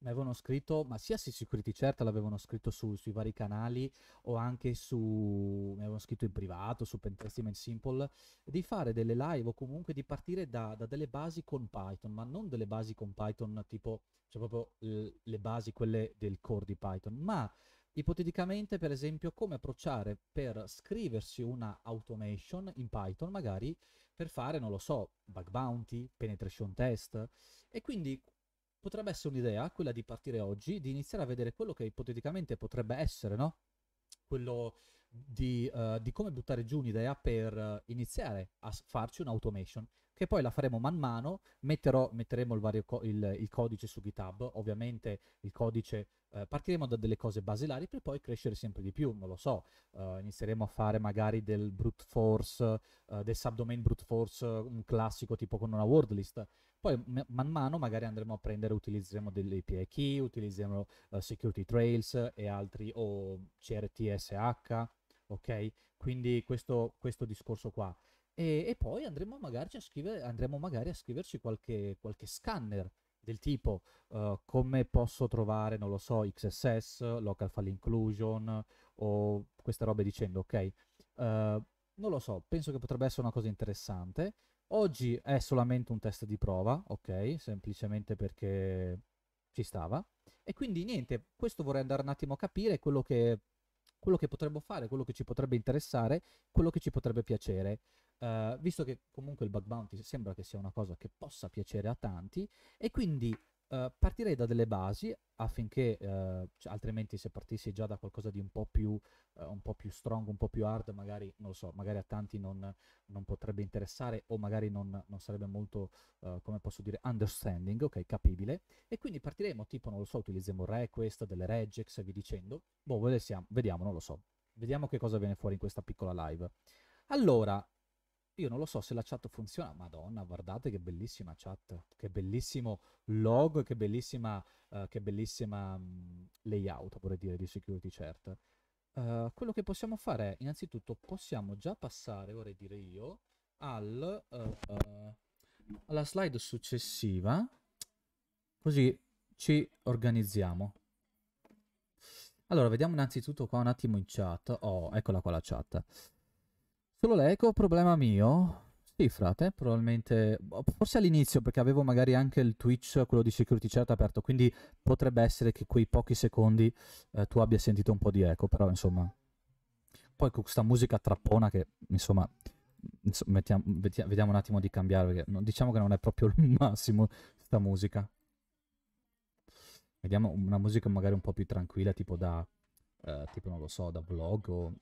mi avevano scritto, ma sia su Security certo l'avevano scritto su, sui vari canali o anche su, mi avevano scritto in privato, su Pentestiment Simple, di fare delle live o comunque di partire da, da, delle basi con Python, ma non delle basi con Python tipo, cioè proprio eh, le basi, quelle del core di Python, ma ipoteticamente per esempio come approcciare per scriversi una automation in Python magari per fare, non lo so, bug bounty, penetration test e quindi potrebbe essere un'idea quella di partire oggi, di iniziare a vedere quello che ipoteticamente potrebbe essere, no? Quello di, uh, di come buttare giù un'idea per iniziare a farci un'automation, che poi la faremo man mano, metterò, metteremo il, co- il, il, codice su GitHub, ovviamente il codice, uh, partiremo da delle cose basilari per poi crescere sempre di più, non lo so, eh, inizieremo a fare magari del brute force, del subdomain brute force, un classico tipo con una word list, poi man mano magari andremo a prendere, utilizzeremo delle API key, utilizzeremo uh, security trails e altri o CRTSH, ok? Quindi questo, questo discorso qua. E, e poi andremo magari, scrivere, andremo magari, a scriverci qualche, qualche scanner del tipo uh, come posso trovare, non lo so, XSS, local file inclusion o queste robe dicendo, ok? Uh, non lo so, penso che potrebbe essere una cosa interessante. Oggi è solamente un test di prova, ok? Semplicemente perché ci stava. E quindi niente, questo vorrei andare un attimo a capire quello che, quello che potremmo fare, quello che ci potrebbe interessare, quello che ci potrebbe piacere. Uh, visto che comunque il bug bounty sembra che sia una cosa che possa piacere a tanti, e quindi Ehm, partirei da delle basi affinché, uh, cioè, altrimenti se partissi già da qualcosa di un po' più, uh, un po più strong, un po' più hard, magari, non so, magari a tanti non, non potrebbe interessare o magari non, non sarebbe molto, come posso dire, understanding, ok, capibile. E quindi partiremo tipo, non lo so, utilizziamo request, delle regex e via dicendo. Boh, vediamo, non lo so. Vediamo che cosa viene fuori in questa piccola live. Allora, io non lo so se la chat funziona. Madonna, guardate che bellissima chat, che bellissimo logo, che bellissima, uh, che bellissima um, layout, vorrei dire, di security chart. Uh, eh, quello che possiamo fare è, innanzitutto, possiamo già passare, vorrei dire io, al, uh, alla slide successiva, così ci organizziamo. Allora, vediamo innanzitutto qua un attimo in chat. Oh, eccola qua la chat. Solo l'eco, ecco, problema mio? Sì, frate, probabilmente... Boh, forse all'inizio, perché avevo magari anche il Twitch, quello di Security Cert aperto, quindi potrebbe essere che quei pochi secondi eh, tu abbia sentito un po' di eco, però insomma... Poi con questa musica trappona che, insomma, mettiamo, vediamo un attimo di cambiare, perché non, diciamo che non è proprio il massimo questa musica. Vediamo una musica magari un po' più tranquilla, tipo da... Eh, tipo, non lo so, da vlog o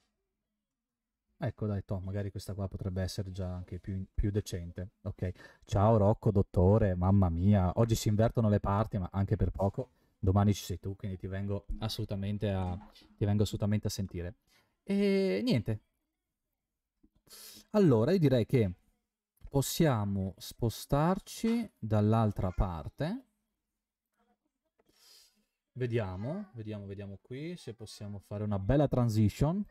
Ecco dai Tom, magari questa qua potrebbe essere già anche più, più, decente. Ok, ciao Rocco, dottore, mamma mia, oggi si invertono le parti, ma anche per poco. Domani ci sei tu, quindi ti vengo assolutamente a, vengo assolutamente a sentire. E niente. Allora, io direi che possiamo spostarci dall'altra parte. Vediamo, vediamo, vediamo qui se possiamo fare una bella transition.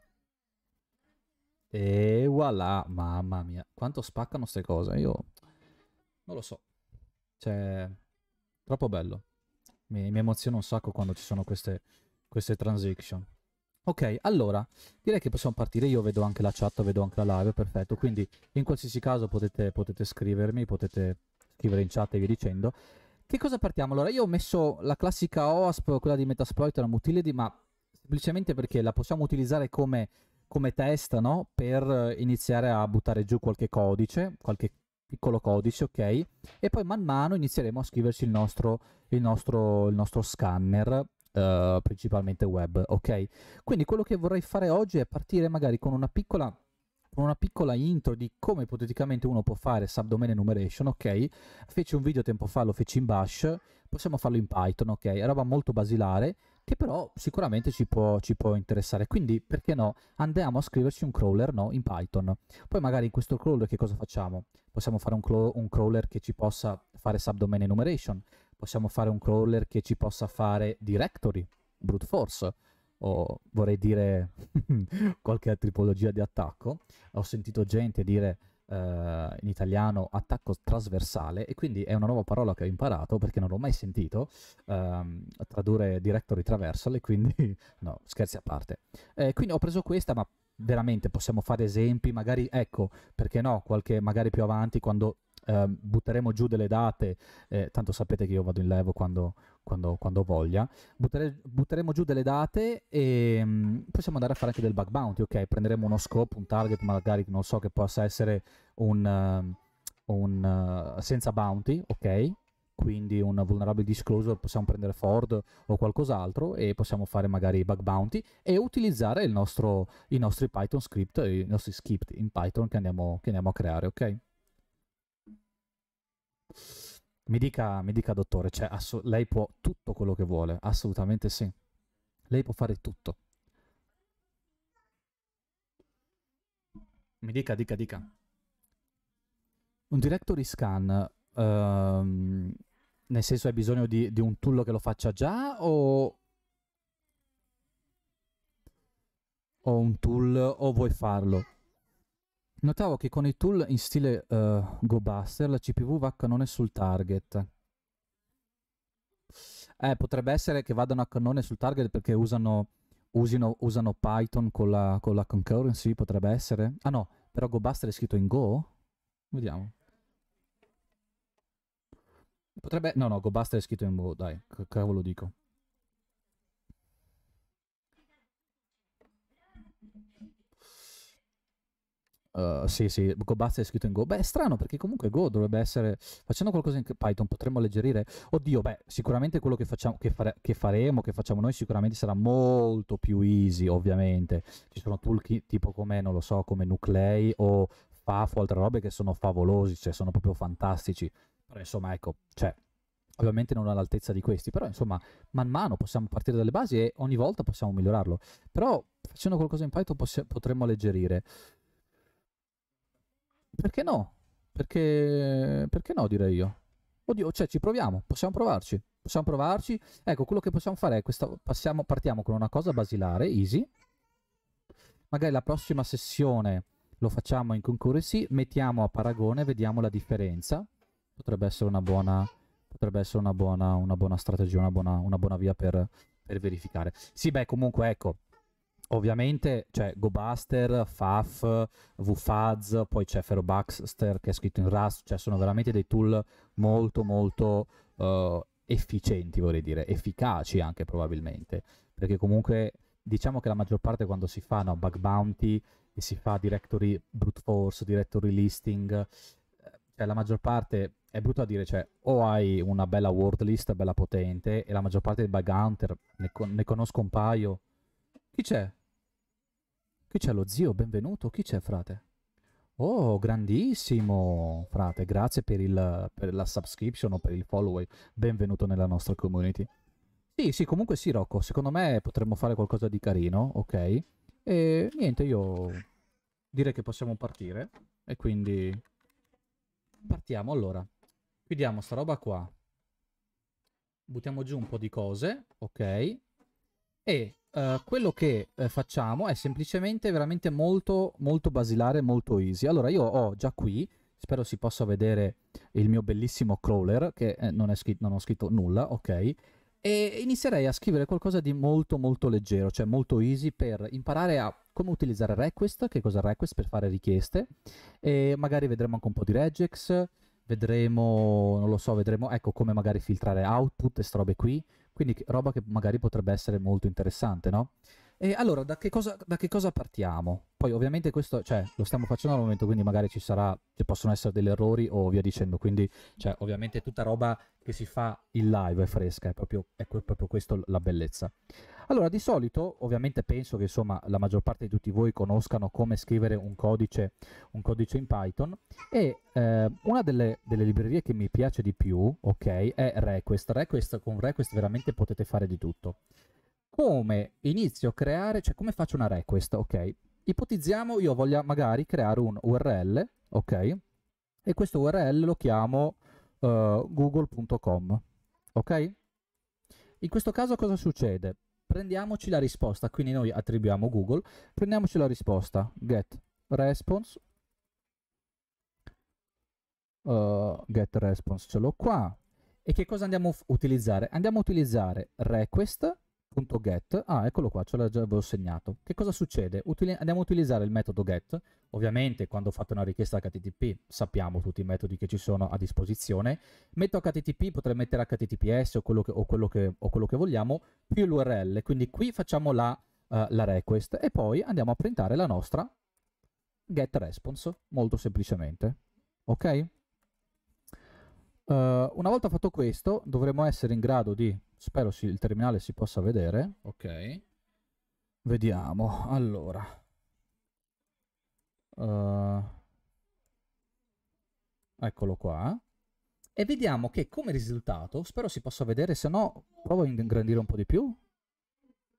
E voilà, mamma mia, quanto spaccano queste cose, io non lo so. Cioè, troppo bello. Mi, mi emoziona un sacco quando ci sono queste, queste transaction. Ok, allora, direi che possiamo partire, io vedo anche la chat, vedo anche la live, perfetto, quindi in qualsiasi caso potete, potete scrivermi, potete scrivere in chat e via dicendo. Che cosa partiamo? Allora, io ho messo la classica OASP, quella di Metasploit, la Mutility, ma semplicemente perché la possiamo utilizzare come come test no? per iniziare a buttare giù qualche codice, qualche piccolo codice, ok? E poi man mano inizieremo a scriverci il nostro, il nostro, il nostro scanner, eh, principalmente web, ok? Quindi quello che vorrei fare oggi è partire magari con una piccola una piccola intro di come ipoteticamente uno può fare subdomain enumeration, ok? Feci un video tempo fa, lo feci in Bash, possiamo farlo in Python, ok? È roba molto basilare, che però sicuramente ci può, ci può, interessare. Quindi, perché no, andiamo a scriverci un crawler no, in Python. Poi magari in questo crawler che cosa facciamo? Possiamo fare un, cl- un crawler che ci possa fare subdomain enumeration, possiamo fare un crawler che ci possa fare directory, brute force, o vorrei dire qualche tipologia di attacco. Ho sentito gente dire eh, in italiano attacco trasversale e quindi è una nuova parola che ho imparato perché non l'ho mai sentito ehm, tradurre directory traversal e quindi no, scherzi a parte. Eh, quindi ho preso questa ma veramente possiamo fare esempi, magari ecco, perché no, qualche magari più avanti quando eh, butteremo giù delle date, eh, tanto sapete che io vado in levo quando, quando, quando voglia, Buttere, butteremo giù delle date e mh, mm, possiamo andare a fare anche del bug bounty, ok? Prenderemo uno scope, un target magari, non so, che possa essere un, ehm, un eh, senza bounty, ok? Quindi un vulnerable disclosure, possiamo prendere Ford o qualcos'altro e possiamo fare magari bug bounty e utilizzare nostro, i nostri Python script, i nostri script in Python che andiamo, che andiamo a creare, ok? Mi dica, mi dica dottore, cioè, lei può tutto quello che vuole, assolutamente sì. Lei può fare tutto. Mi dica, dica, dica. Un directory scan, ehm, nel senso hai bisogno di, di un tool che lo faccia già o, o un tool o vuoi farlo? Notavo che con i tool in stile uh, GoBuster la CPU va a cannone sul target. Eh, potrebbe essere che vadano a cannone sul target perché usano, usino, usano Python con la, con la concurrency, potrebbe essere. Ah no, però GoBuster è scritto in Go? Vediamo. Potrebbe... No, no, GoBuster è scritto in Go, boh, dai, cavolo dico. Uh, sì, sì, GoBuster è scritto in Go. Boh. Beh, è strano perché comunque Go dovrebbe essere... Facendo qualcosa in Python potremmo alleggerire... Oddio, beh, sicuramente quello che, facciamo, che, fare, che faremo, che facciamo noi, sicuramente sarà molto più easy, ovviamente. Ci sono toolkit tipo come, non lo so, come Nuclei o o altre robe che sono favolosi, cioè sono proprio fantastici. Però insomma, ecco, cioè, ovviamente non all'altezza di questi, però insomma, man mano possiamo partire dalle basi e ogni volta possiamo migliorarlo. Però facendo qualcosa in Python possi- potremmo alleggerire. Perché no? Perché, perché no, direi io. Oddio, cioè ci proviamo, possiamo provarci. Possiamo provarci. Ecco, quello che possiamo fare è questa, passiamo, partiamo con una cosa basilare, easy. Magari la prossima sessione lo facciamo in concurrency, mettiamo a paragone, vediamo la differenza potrebbe essere una buona, potrebbe essere una buona, una buona strategia, una buona, una buona via per, per verificare. Sì, beh, comunque ecco, ovviamente c'è cioè, GoBuster, Faf, VFAZ, poi c'è Ferrobuxster che è scritto in Rust, cioè sono veramente dei tool molto molto uh, efficienti, vorrei dire, efficaci anche probabilmente, perché comunque diciamo che la maggior parte quando si fa no, bug bounty e si fa directory brute force, directory listing, eh, cioè la maggior parte è brutto a dire, cioè, o hai una bella world list, bella potente, e la maggior parte dei bug hunter, ne, con- ne conosco un paio. Chi c'è? Chi c'è lo zio? Benvenuto. Chi c'è, frate? Oh, grandissimo, frate. Grazie per, il, per la subscription o per il follow. Benvenuto nella nostra community. Sì, sì, comunque sì, Rocco. Secondo me potremmo fare qualcosa di carino, ok? E niente, io direi che possiamo partire. E quindi partiamo allora. Chiudiamo sta roba qua. Buttiamo giù un po' di cose, ok? E uh, quello che uh, facciamo è semplicemente veramente molto, molto basilare, molto easy. Allora io ho già qui, spero si possa vedere il mio bellissimo crawler, che eh, non, non ho scritto nulla, ok? e inizierei a scrivere qualcosa di molto molto leggero, cioè molto easy per imparare a come utilizzare request, che cosa request per fare richieste, e magari vedremo anche un po' di regex, vedremo, non lo so, vedremo ecco come magari filtrare output e robe qui, quindi roba che magari potrebbe essere molto interessante, no? E allora, da che, cosa, da che cosa partiamo? Poi ovviamente questo, cioè, lo stiamo facendo al momento, quindi magari ci sarà, ci possono essere degli errori o via dicendo, quindi, cioè, ovviamente tutta roba che si fa in live è fresca, è proprio, è proprio questa la bellezza. Allora, di solito, ovviamente penso che, insomma, la maggior parte di tutti voi conoscano come scrivere un codice, un codice in Python, e eh, una delle, delle, librerie che mi piace di più, ok, è Request. Request, con Request veramente potete fare di tutto come inizio a creare, cioè come faccio una request, ok? Ipotizziamo io voglia magari creare un URL, ok? E questo URL lo chiamo uh, eh, google.com, ok? In questo caso cosa succede? Prendiamoci la risposta, quindi noi attribuiamo Google, prendiamoci la risposta get response, uh, get response ce l'ho qua, e che cosa andiamo a utilizzare? Andiamo a utilizzare request get. Ah, eccolo qua, ce l'ho l'avevo segnato. Che cosa succede? Utili andiamo a utilizzare il metodo get. Ovviamente, quando fate una richiesta HTTP, sappiamo tutti i metodi che ci sono a disposizione. Metto HTTP, potrei mettere HTTPS o quello che, o quello che, o quello che vogliamo, più l'URL. Quindi qui facciamo la, uh, la request e poi andiamo a printare la nostra get response, molto semplicemente. Ok? Uh, una volta fatto questo, dovremo essere in grado di Spero si, il terminale si possa vedere. Ok. Vediamo. Allora. Uh, eccolo qua. E vediamo che come risultato, spero si possa vedere, se no provo a ingrandire un po' di più.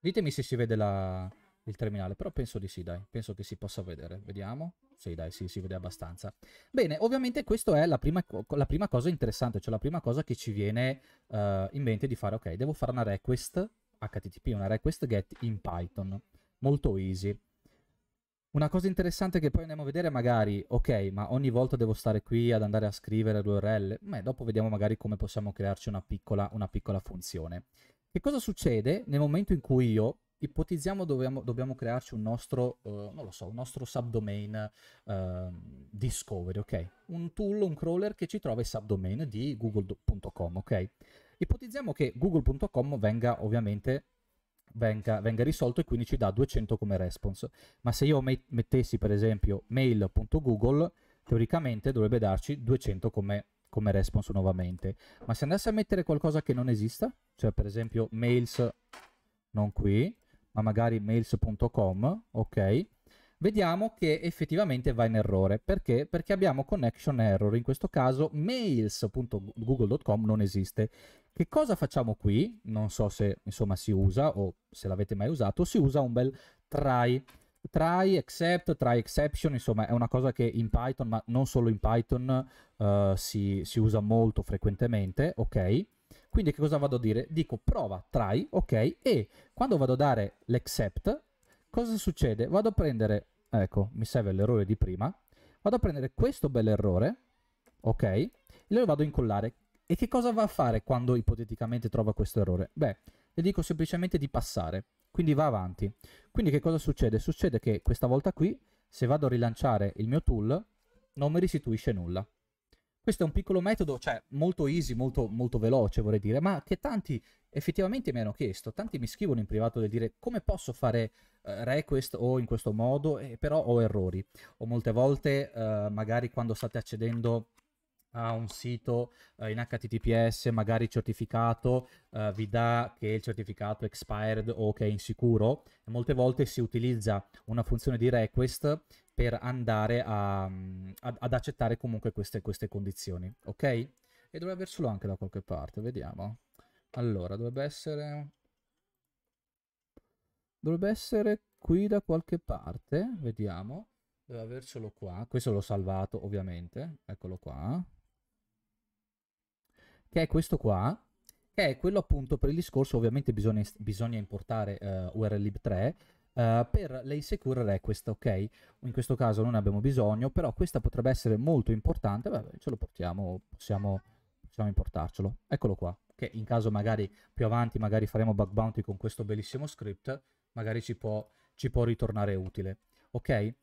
Ditemi se si vede la, il terminale, però penso di sì, dai, penso che si possa vedere. Vediamo. Sì, dai, sì, si vede abbastanza. Bene, ovviamente questa è la prima, la prima cosa interessante, cioè la prima cosa che ci viene uh, in mente di fare, ok, devo fare una request HTTP, una request get in Python. Molto easy. Una cosa interessante che poi andiamo a vedere magari, ok, ma ogni volta devo stare qui ad andare a scrivere l'URL, ma dopo vediamo magari come possiamo crearci una piccola, una piccola funzione. Che cosa succede nel momento in cui io ipotizziamo dobbiamo, dobbiamo crearci un nostro, uh, non lo so, un nostro subdomain uh, discovery, ok? Un tool, un crawler che ci trova i subdomain di google.com, ok? Ipotizziamo che google.com venga ovviamente venga, venga, risolto e quindi ci dà 200 come response, ma se io mettessi per esempio mail.google, teoricamente dovrebbe darci 200 come, come response nuovamente, ma se andassi a mettere qualcosa che non esista, cioè per esempio mails non qui, ma magari mails.com, ok? Vediamo che effettivamente va in errore. Perché? Perché abbiamo connection error. In questo caso mails.google.com non esiste. Che cosa facciamo qui? Non so se insomma si usa o se l'avete mai usato, si usa un bel try try, accept, try exception, insomma è una cosa che in Python, ma non solo in Python, uh, si, si, usa molto frequentemente, ok? Quindi che cosa vado a dire? Dico prova, try, ok, e quando vado a dare l'accept, cosa succede? Vado a prendere, ecco, mi serve l'errore di prima, vado a prendere questo bell'errore, ok, e lo vado a incollare. E che cosa va a fare quando ipoteticamente trova questo errore? Beh, le dico semplicemente di passare, quindi va avanti. Quindi che cosa succede? Succede che questa volta qui, se vado a rilanciare il mio tool, non mi restituisce nulla. Questo è un piccolo metodo, cioè molto easy, molto, molto veloce vorrei dire, ma che tanti effettivamente mi hanno chiesto, tanti mi scrivono in privato del dire come posso fare eh, request o in questo modo, eh, però ho errori. O molte volte eh, magari quando state accedendo a un sito eh, in HTTPS magari certificato eh, vi dà che il certificato è expired o che è insicuro e molte volte si utilizza una funzione di request per andare a, mm, ad, ad accettare comunque queste, queste condizioni ok? e dovrebbe averselo anche da qualche parte vediamo allora dovrebbe essere dovrebbe essere qui da qualche parte vediamo deve avercelo qua questo l'ho salvato ovviamente eccolo qua che è questo qua, che è quello appunto per il discorso, ovviamente bisogna, bisogna importare uh, eh, URLib 3, Uh, eh, per le insecure request, ok? In questo caso non ne abbiamo bisogno, però questa potrebbe essere molto importante, Vabbè, ce lo portiamo, possiamo, possiamo, importarcelo. Eccolo qua, che in caso magari più avanti magari faremo bug bounty con questo bellissimo script, magari ci può, ci può ritornare utile, ok?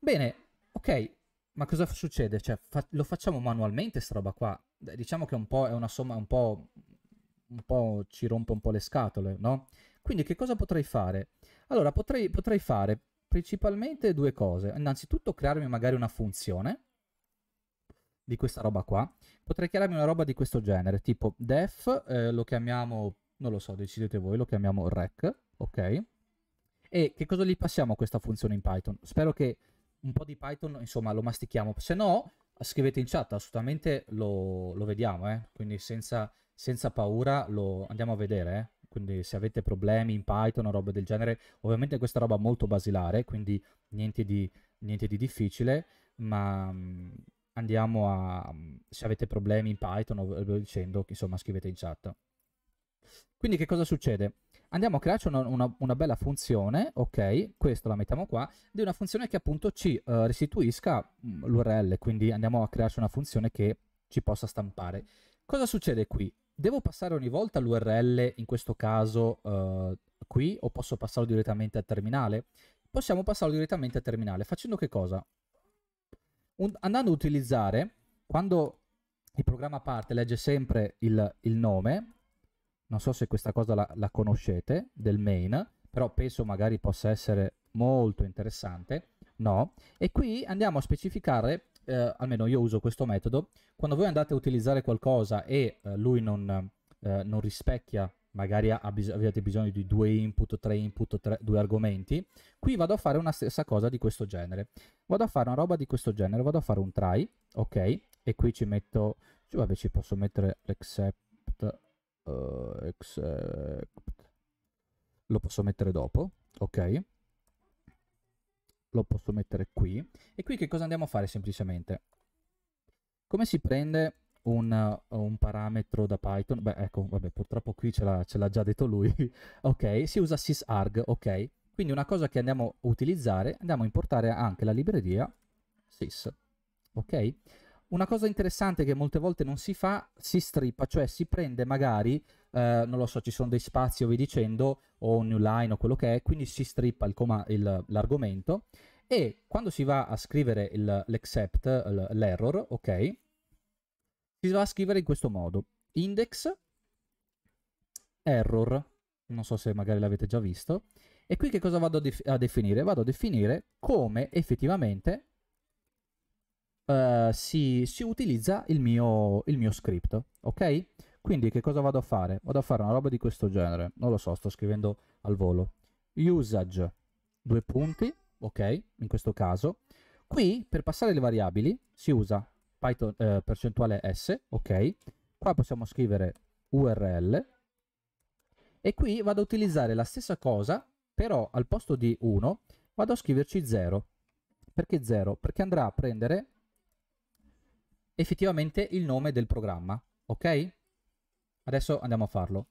Bene, ok, ma cosa succede? Cioè, fa lo facciamo manualmente sta roba qua? diciamo che un po' è una somma un po', un po' ci rompe un po' le scatole, no? Quindi che cosa potrei fare? Allora, potrei, potrei fare principalmente due cose. Innanzitutto crearmi magari una funzione di questa roba qua. Potrei crearmi una roba di questo genere, tipo def, eh, lo chiamiamo, non lo so, decidete voi, lo chiamiamo rec, ok? E che cosa gli passiamo a questa funzione in Python? Spero che un po' di Python, insomma, lo mastichiamo. Se no, scrivete in chat, assolutamente lo, lo vediamo, eh? quindi senza, senza, paura lo andiamo a vedere. Eh? Quindi se avete problemi in Python o roba del genere, ovviamente questa roba è molto basilare, quindi niente di, niente di difficile, ma mm, andiamo a... Mm, se avete problemi in Python o dicendo, insomma scrivete in chat. Quindi che cosa succede? andiamo a crearci una, una, una, bella funzione, ok, questo la mettiamo qua, di una funzione che appunto ci uh, restituisca mm, l'URL, quindi andiamo a crearci una funzione che ci possa stampare. Cosa succede qui? Devo passare ogni volta l'URL, in questo caso uh, qui, o posso passarlo direttamente al terminale? Possiamo passarlo direttamente al terminale, facendo che cosa? Un, andando a utilizzare, quando il programma parte legge sempre il, il nome, non so se questa cosa la, la conoscete, del main, però penso magari possa essere molto interessante. No, e qui andiamo a specificare, eh, almeno io uso questo metodo, quando voi andate a utilizzare qualcosa e eh, lui non, eh, non, rispecchia, magari bis- avete bisogno di due input, tre input, tre, due argomenti, qui vado a fare una stessa cosa di questo genere. Vado a fare una roba di questo genere, vado a fare un try, ok, e qui ci metto, cioè, vabbè ci posso mettere l'except uh, eh, except. Eh, lo posso mettere dopo, ok? Lo posso mettere qui. E qui che cosa andiamo a fare semplicemente? Come si prende un, un parametro da Python? Beh, ecco, vabbè, purtroppo qui ce l'ha, già detto lui. ok, si usa sysarg, ok? Quindi una cosa che andiamo a utilizzare, andiamo a importare anche la libreria sys, ok? Una cosa interessante che molte volte non si fa, si strippa, cioè si prende magari, eh, non lo so, ci sono dei spazi o vi dicendo, o un new line o quello che è, quindi si strippa il coma, il, l'argomento e quando si va a scrivere il, l'except, l'error, ok, si va a scrivere in questo modo, index error, non so se magari l'avete già visto, e qui che cosa vado a, def- a definire? Vado a definire come effettivamente eh, si, si, utilizza il mio, il mio script, ok? Quindi che cosa vado a fare? Vado a fare una roba di questo genere, non lo so, sto scrivendo al volo. Usage, due punti, ok, in questo caso. Qui per passare le variabili si usa Python eh, percentuale s, ok. Qua possiamo scrivere url e qui vado a utilizzare la stessa cosa, però al posto di 1 vado a scriverci 0. Perché 0? Perché andrà a prendere effettivamente il nome del programma, ok? Adesso andiamo a farlo.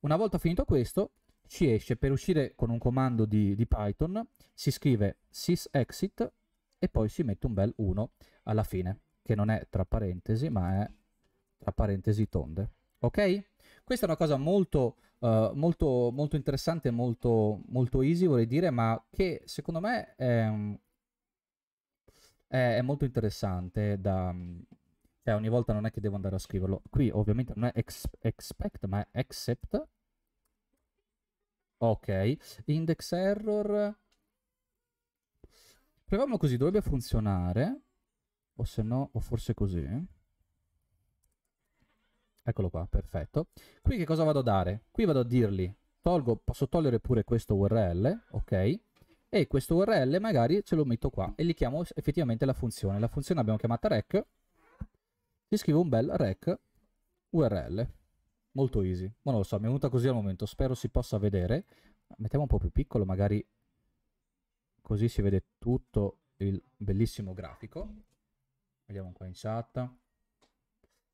Una volta finito questo, ci esce per uscire con un comando di, di Python, si scrive sysexit e poi si mette un bel 1 alla fine, che non è tra parentesi, ma è tra parentesi tonde. Ok? Questa è una cosa molto, uh, molto, molto interessante, molto, molto easy, vorrei dire, ma che secondo me è, è, è molto interessante da... Cioè, ogni volta non è che devo andare a scriverlo. Qui ovviamente non è ex, expect, ma è accept. Ok. Index error. Proviamo così, dovrebbe funzionare. O se no, o forse così. Eccolo qua, perfetto. Qui che cosa vado a dare? Qui vado a dirgli, tolgo, posso togliere pure questo URL, ok? e questo URL magari ce lo metto qua e li chiamo effettivamente la funzione. La funzione abbiamo chiamata rec, gli scrivo un bel rec URL. Molto easy, ma non lo so, mi è venuta così al momento, spero si possa vedere. Mettiamo un po' più piccolo, magari così si vede tutto il bellissimo grafico. Vediamo qua in chat.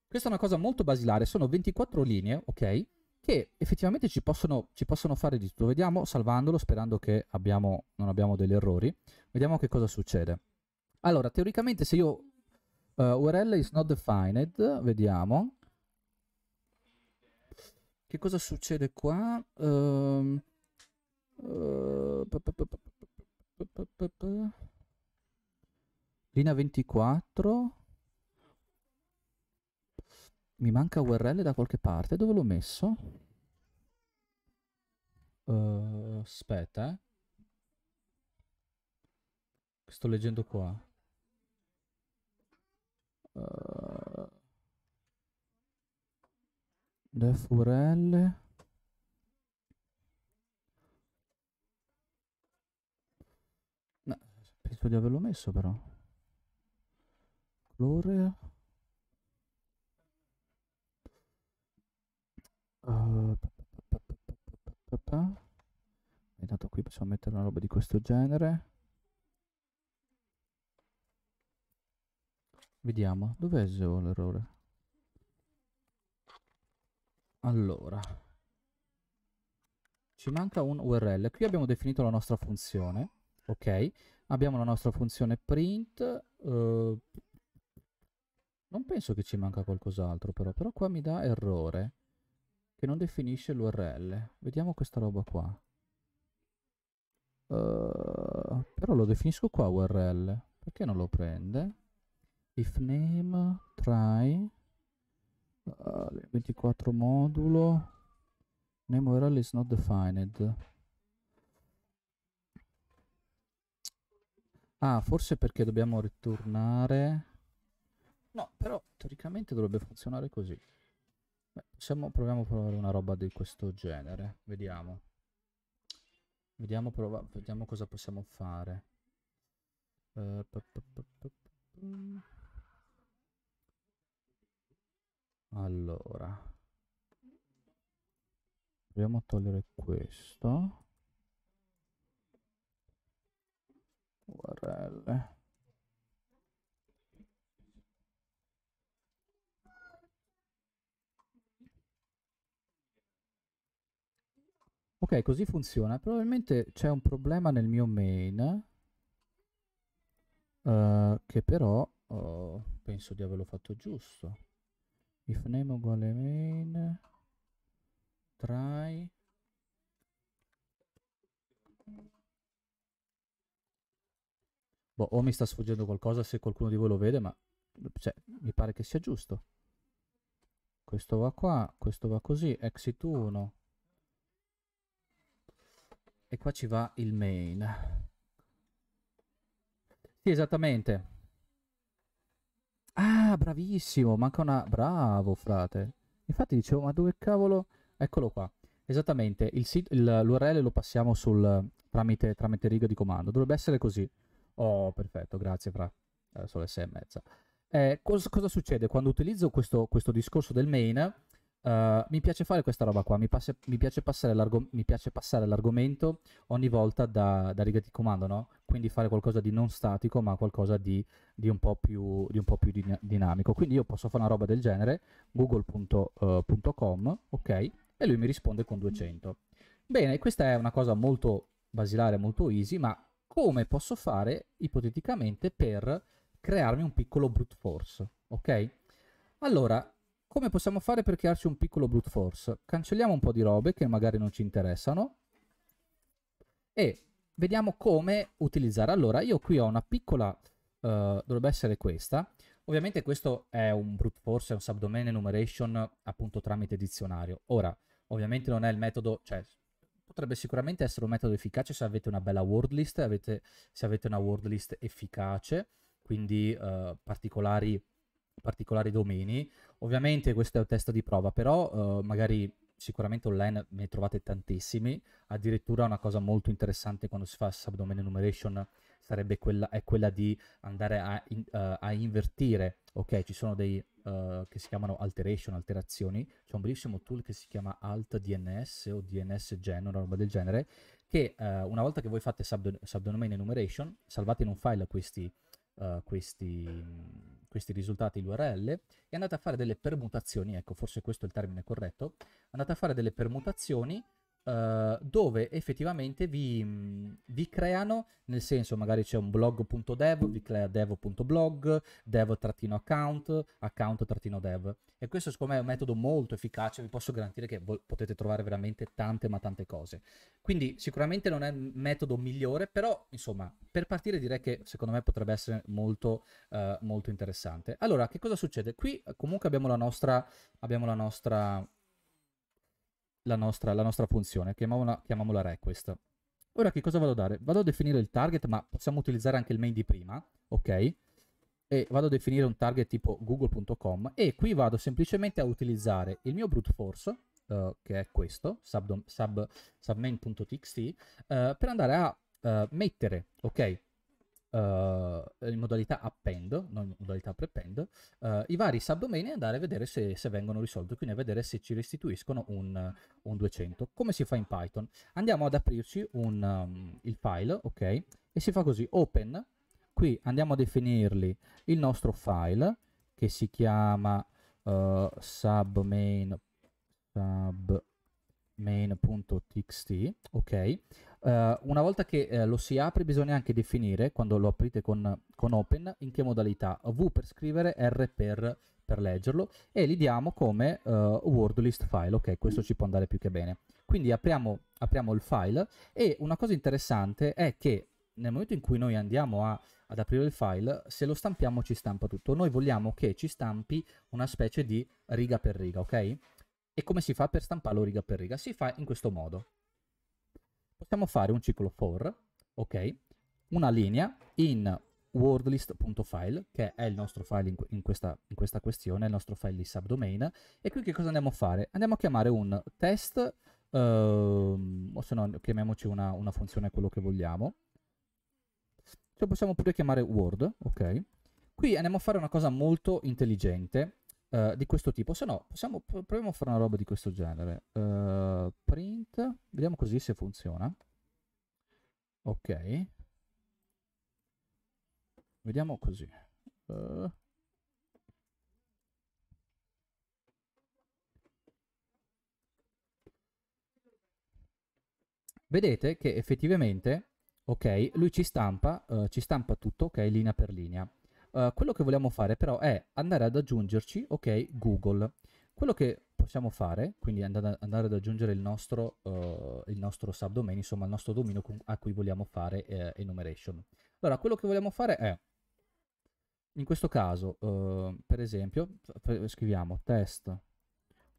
Questa è una cosa molto basilare, sono 24 linee, ok? che effettivamente ci possono, ci possono fare di tutto. Vediamo salvandolo, sperando che abbiamo, non abbiamo degli errori. Vediamo che cosa succede. Allora, teoricamente se io... Uh, URL is not defined, vediamo. Che cosa succede qua? Um, uh, Linea 24. Mi manca URL da qualche parte. Dove l'ho messo? Uh, aspetta, eh. Sto leggendo qua. Uh, def URL. No, penso di averlo messo però. Gloria. Uh, intanto qui possiamo mettere una roba di questo genere. Vediamo, dov'è Zeo l'errore? Allora, ci manca un URL. Qui abbiamo definito la nostra funzione, ok? Abbiamo la nostra funzione print. Uh, non penso che ci manca qualcos'altro però, però qua mi dà errore che non definisce l'url. Vediamo questa roba qua. Uh, però lo definisco qua url. Perché non lo prende? If name, try, uh, eh, 24 modulo, name url is not defined. Ah, forse perché dobbiamo ritornare... No, però teoricamente dovrebbe funzionare così possiamo, proviamo a provare una roba di questo genere. Vediamo. Vediamo, prova, vediamo cosa possiamo fare. Eh, allora. Proviamo a togliere questo. URL. Ok, così funziona. Probabilmente c'è un problema nel mio main. Uh, che però oh, penso di averlo fatto giusto. If name uguale main. Try. Boh, o mi sta sfuggendo qualcosa se qualcuno di voi lo vede, ma cioè, mi pare che sia giusto. Questo va qua, questo va così, exit 1, e qua ci va il main. Sì, esattamente. Ah, bravissimo, manca una... Bravo, frate. Infatti dicevo, ma dove cavolo... Eccolo qua. Esattamente, l'URL lo passiamo sul, tramite, tramite riga di comando. Dovrebbe essere così. Oh, perfetto, grazie, fra. Eh, sono le sei e mezza. Eh, cosa, cosa, succede quando utilizzo questo, questo discorso del main? Eh, mi piace fare questa roba qua, mi, passe, mi, piace, passare mi piace, passare l'argomento ogni volta da, da riga di comando, no? quindi fare qualcosa di non statico ma qualcosa di, di un po' più, di un po più din dinamico. Quindi io posso fare una roba del genere, google.com, eh, uh, ok? E lui mi risponde con 200. Bene, questa è una cosa molto basilare, molto easy, ma come posso fare ipoteticamente per crearmi un piccolo brute force, ok? Allora, come possiamo fare per crearci un piccolo brute force? Cancelliamo un po' di robe che magari non ci interessano e vediamo come utilizzare. Allora, io qui ho una piccola, uh, dovrebbe essere questa. Ovviamente questo è un brute force, è un subdomain enumeration appunto tramite dizionario. Ora, ovviamente non è il metodo, cioè potrebbe sicuramente essere un metodo efficace se avete una bella word list, avete, se avete una word list efficace, quindi uh, particolari particolari domini. Ovviamente questo è un test di prova, però eh, magari sicuramente online ne trovate tantissimi, addirittura una cosa molto interessante quando si fa subdomain enumeration sarebbe quella, è quella di andare a, in, uh, a invertire, ok, ci sono dei uh, che si chiamano alteration, alterazioni, c'è un bellissimo tool che si chiama altdns o dnsgen, una roba del genere, che uh, una volta che voi fate subdomain enumeration, salvate in un file questi eh, questi, questi, risultati l'URL, e andate a fare delle permutazioni, ecco forse questo è il termine corretto, andate a fare delle permutazioni eh, dove effettivamente vi, mm, vi, creano, nel senso magari c'è un blog.dev, vi crea dev.blog, dev-account, account-dev. E questo secondo me è un metodo molto efficace, vi posso garantire che potete trovare veramente tante ma tante cose. Quindi sicuramente non è il metodo migliore, però insomma, per partire direi che secondo me potrebbe essere molto, uh, molto interessante. Allora, che cosa succede? Qui comunque abbiamo la nostra, abbiamo la nostra la nostra, la nostra funzione, chiamiamola, chiamiamola request. Ora che cosa vado a dare? Vado a definire il target, ma possiamo utilizzare anche il main di prima, ok? E vado a definire un target tipo google.com e qui vado semplicemente a utilizzare il mio brute force, uh, che è questo, submain.txt, sub, sub uh, per andare a uh, mettere, ok? Eh, in modalità append, non in modalità prepend, eh, i vari subdomain e andare a vedere se, se, vengono risolti, quindi a vedere se ci restituiscono un, un 200. Come si fa in Python? Andiamo ad aprirci un, um, il file, ok? E si fa così, open, qui andiamo a definirli il nostro file che si chiama uh, submain, submain.txt, ok? Uh, una volta che uh, lo si apre bisogna anche definire, quando lo aprite con, con, Open, in che modalità. V per scrivere, R per, per leggerlo e li diamo come uh, Word List File. Ok, questo ci può andare più che bene. Quindi apriamo, apriamo il file e una cosa interessante è che nel momento in cui noi andiamo a, ad aprire il file, se lo stampiamo ci stampa tutto. Noi vogliamo che ci stampi una specie di riga per riga, ok? E come si fa per stamparlo riga per riga? Si fa in questo modo possiamo fare un ciclo for, ok, una linea in wordlist.file, che è il nostro file in, in, questa, in, questa, questione, il nostro file di subdomain, e qui che cosa andiamo a fare? Andiamo a chiamare un test, uh, o se no chiamiamoci una, una funzione quello che vogliamo, cioè possiamo pure chiamare word, ok? Qui andiamo a fare una cosa molto intelligente, uh, di questo tipo. Se no, possiamo, proviamo a fare una roba di questo genere. Uh, print, vediamo così se funziona. Ok. Vediamo così. Uh. Vedete che effettivamente, ok, lui ci stampa, ci stampa tutto, ok, linea per linea. Eh, quello che vogliamo fare però è andare ad aggiungerci, ok, Google. Quello che possiamo fare, quindi andare, andare ad aggiungere il nostro, uh, il nostro subdomain, insomma il nostro dominio a cui vogliamo fare eh, enumeration. Allora, quello che vogliamo fare è, in questo caso, uh, per esempio, scriviamo test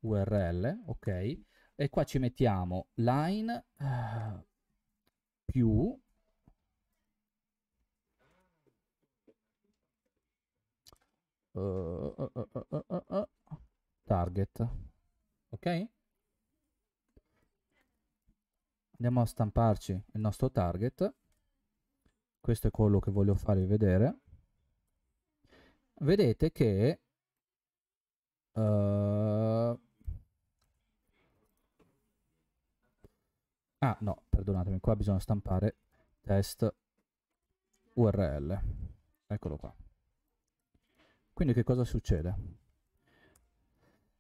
url, ok, e qua ci mettiamo line più uh, uh, uh, target ok andiamo a stamparci il nostro target questo è quello che voglio farvi vedere vedete che eh, ah no perdonatemi qua bisogna stampare test url eccolo qua quindi che cosa succede?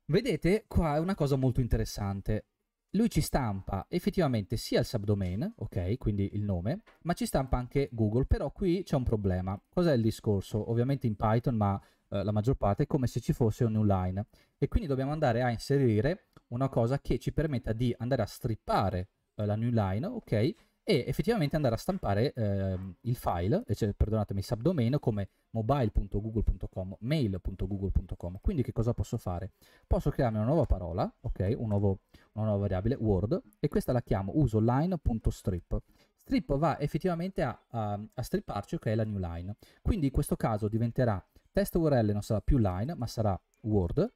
Vedete, qua è una cosa molto interessante. Lui ci stampa effettivamente sia il subdomain, ok, quindi il nome, ma ci stampa anche Google, però qui c'è un problema. Cos'è il discorso? Ovviamente in Python, ma eh, la maggior parte è come se ci fosse un new line. E quindi dobbiamo andare a inserire una cosa che ci permetta di andare a strippare eh, la new line, ok, e effettivamente andare a stampare eh, il file, cioè, perdonatemi, il subdomain come mobile.google.com, mail.google.com. Quindi che cosa posso fare? Posso crearmi una nuova parola, ok, Un nuovo, una nuova variabile, word, e questa la chiamo uso line.strip. Strip va effettivamente a, a, a stripparci, ok, la new line. Quindi in questo caso diventerà test URL, non sarà più line, ma sarà word,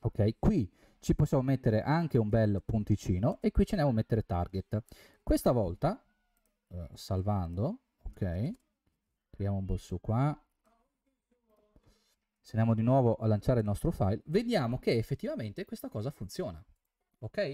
ok, qui ci possiamo mettere anche un bel punticino e qui ce ne andiamo a mettere target. Questa volta eh, salvando, ok, creiamo un bosso qua, se andiamo di nuovo a lanciare il nostro file, vediamo che effettivamente questa cosa funziona, ok?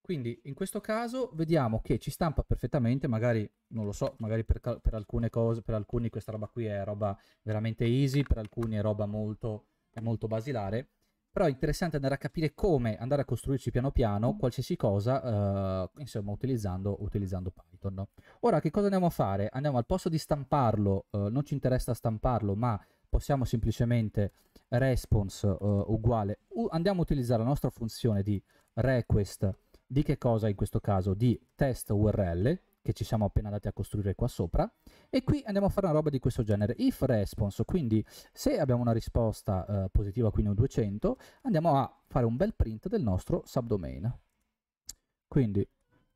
Quindi in questo caso vediamo che ci stampa perfettamente, magari non lo so, magari per, per, alcune cose, per alcuni questa roba qui è roba veramente easy, per alcuni è roba molto, molto basilare, però è interessante andare a capire come andare a costruirci piano piano mm. qualsiasi cosa, eh, insomma, utilizzando, utilizzando Python. Ora, che cosa andiamo a fare? Andiamo al posto di stamparlo, eh, non ci interessa stamparlo, ma possiamo semplicemente response eh, uguale, U- andiamo a utilizzare la nostra funzione di request di che cosa in questo caso? Di test URL, che ci siamo appena andati a costruire qua sopra e qui andiamo a fare una roba di questo genere if response quindi se abbiamo una risposta eh, positiva qui in un 200 andiamo a fare un bel print del nostro subdomain quindi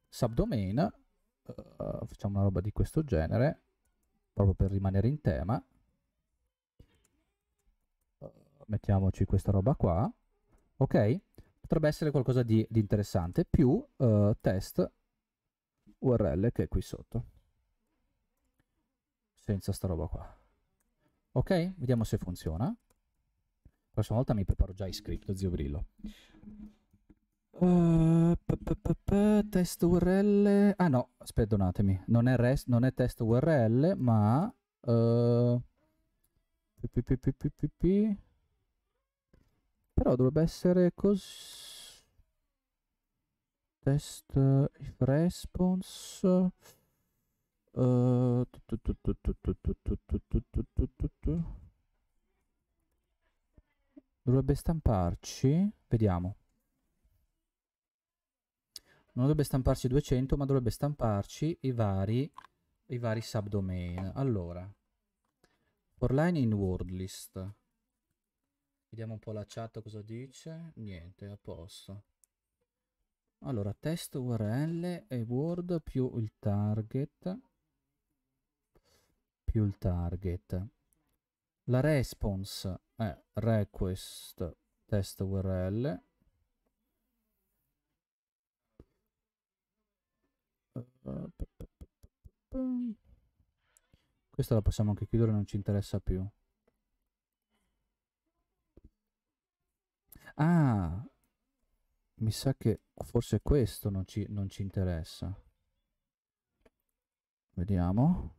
subdomain uh, facciamo una roba di questo genere proprio per rimanere in tema eh, mettiamoci questa roba qua ok potrebbe essere qualcosa di, di interessante più uh, test URL che è qui sotto. Senza sta roba qua. Ok, vediamo se funziona. La prossima volta mi preparo già i script, zio Brillo. Uh, p -p -p test URL. Ah no, aspetta, Non è, non è test URL, ma... Uh, Però dovrebbe essere così test if response dovrebbe stamparci vediamo non dovrebbe stamparci 200 ma dovrebbe stamparci i vari i vari subdomain allora forline in word list vediamo un po' la chat cosa dice niente a posto allora, test URL e Word più il target più il target. La response è request test URL questa la possiamo anche chiudere non ci interessa più ah mi sa che forse questo non ci, non ci interessa. Vediamo.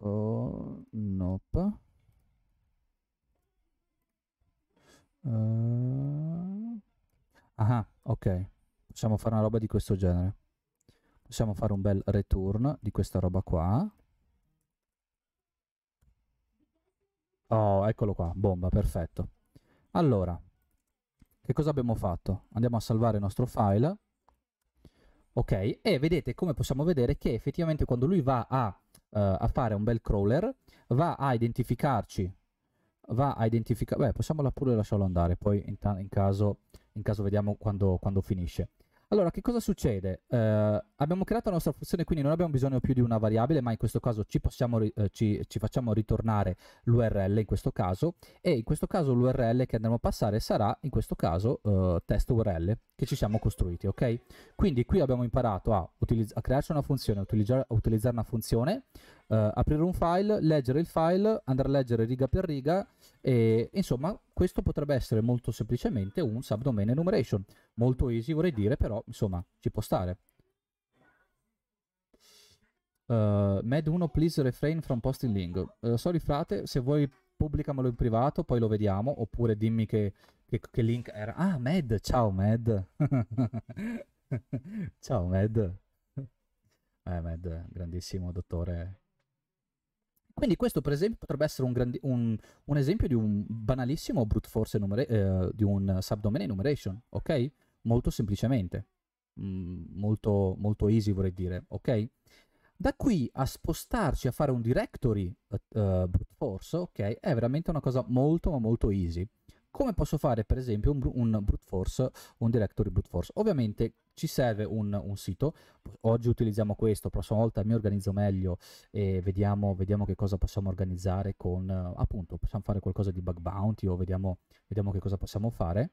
Oh, nope. Uh... Ah, ok. Possiamo fare una roba di questo genere. Possiamo fare un bel return di questa roba qua. Oh, eccolo qua, bomba, perfetto. Allora, che cosa abbiamo fatto? Andiamo a salvare il nostro file. Ok, e vedete come possiamo vedere che effettivamente quando lui va a, uh, a fare un bel crawler, va a identificarci, va a identificare... Beh, possiamo pure lasciarlo andare, poi in, in, caso, in caso, vediamo quando, quando finisce. Allora, che cosa succede? Eh, abbiamo creato la nostra funzione, quindi non abbiamo bisogno più di una variabile, ma in questo caso ci, possiamo, eh, ci, ci facciamo ritornare l'URL in questo caso, e in questo caso l'URL che andremo a passare sarà, in questo caso, eh, test URL che ci siamo costruiti, ok? Quindi qui abbiamo imparato a, a crearci una funzione, a utilizzare una funzione, uh, aprire un file, leggere il file, andare a leggere riga per riga e insomma questo potrebbe essere molto semplicemente un subdomain enumeration. Molto easy vorrei dire, però insomma ci può stare. Uh, Med 1 please refrain from posting link. Uh, eh, sorry frate, se vuoi pubblicamelo in privato, poi lo vediamo, oppure dimmi che, che, che link era. Ah, Med, ciao Med. ciao Med. Eh, Med, grandissimo dottore quindi questo per esempio potrebbe essere un, grandi- un, un esempio di un banalissimo brute force numera- eh, di un subdomain enumeration, ok? Molto semplicemente, mm, molto, molto easy vorrei dire, ok? Da qui a spostarci a fare un directory uh, brute force, ok, è veramente una cosa molto ma molto easy come posso fare per esempio un, un brute force, un directory brute force. Ovviamente ci serve un, un, sito, oggi utilizziamo questo, prossima volta mi organizzo meglio e vediamo, vediamo che cosa possiamo organizzare con, appunto, possiamo fare qualcosa di bug bounty o vediamo, vediamo che cosa possiamo fare.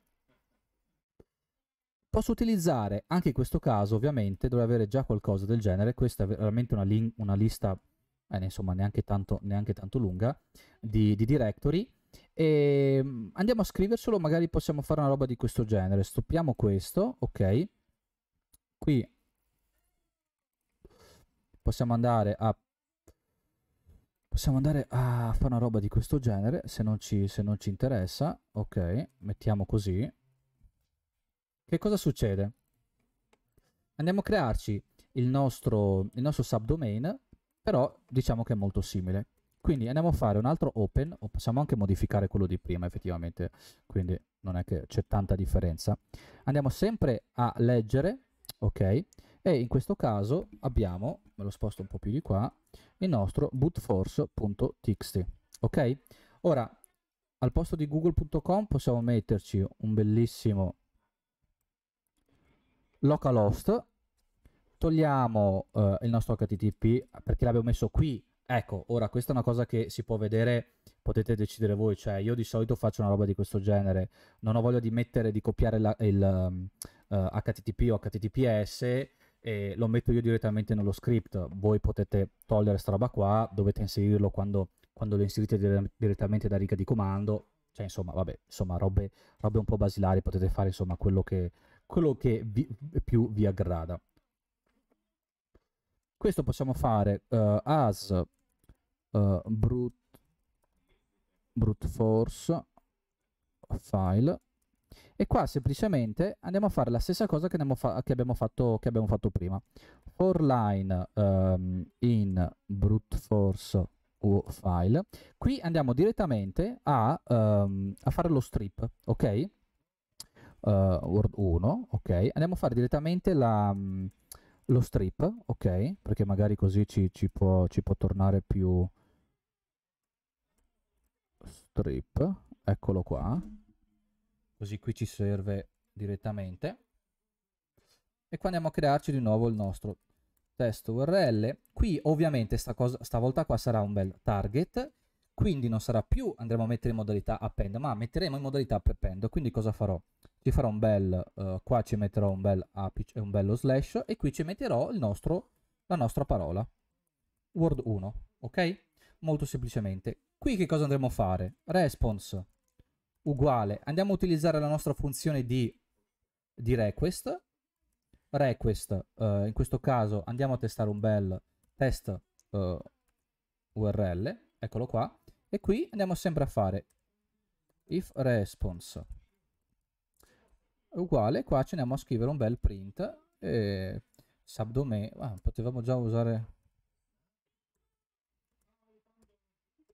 Posso utilizzare, anche in questo caso ovviamente, dovrei avere già qualcosa del genere, questa è veramente una, una lista, eh, insomma, neanche tanto, neanche tanto lunga, di, di directory, e ehm, andiamo a scriverselo, magari possiamo fare una roba di questo genere. Stoppiamo questo, ok. Qui possiamo andare a possiamo andare a fare una roba di questo genere se non ci, se non ci interessa ok mettiamo così che cosa succede andiamo a crearci il nostro, il nostro subdomain però diciamo che è molto simile quindi andiamo a fare un altro open, o possiamo anche modificare quello di prima effettivamente, quindi non è che c'è tanta differenza. Andiamo sempre a leggere, ok? E in questo caso abbiamo, me lo sposto un po' più di qua, il nostro bootforce.txt, ok? Ora, al posto di google.com possiamo metterci un bellissimo localhost, togliamo eh, il nostro http perché l'abbiamo messo qui Ecco, ora questa è una cosa che si può vedere, potete decidere voi, cioè io di solito faccio una roba di questo genere, non ho voglia di mettere, di copiare la, il uh, um, eh, HTTP o HTTPS e lo metto io direttamente nello script, voi potete togliere questa roba qua, dovete inserirlo quando, quando lo inserite dire- direttamente da riga di comando, cioè insomma, vabbè, insomma, robe, robe un po' basilari, potete fare insomma quello che, quello che vi, più vi aggrada questo possiamo fare uh, as eh, brute, brute force file e qua semplicemente andiamo a fare la stessa cosa che, fa che, abbiamo, fatto, che abbiamo, fatto, prima for line um, in brute force file qui andiamo direttamente a, um, a fare lo strip ok uh, word 1 ok andiamo a fare direttamente la, um, lo strip ok perché magari così ci, ci, può, ci può tornare più trip, eccolo qua. Così qui ci serve direttamente. E qua andiamo a crearci di nuovo il nostro testo URL. Qui ovviamente sta cosa, stavolta qua sarà un bel target, quindi non sarà più, andremo a mettere in modalità append, ma metteremo in modalità prepend. Quindi cosa farò? Ci farò un bel, uh, qua ci metterò un bel apice, un bello slash e qui ci metterò il nostro, la nostra parola, word 1, ok? molto semplicemente. Qui che cosa andremo a fare? Response uguale, andiamo a utilizzare la nostra funzione di, di request, request, eh, in questo caso andiamo a testare un bel test eh, URL, eccolo qua, e qui andiamo sempre a fare if response uguale, qua ci andiamo a scrivere un bel print e eh, subdomain, ah, potevamo già usare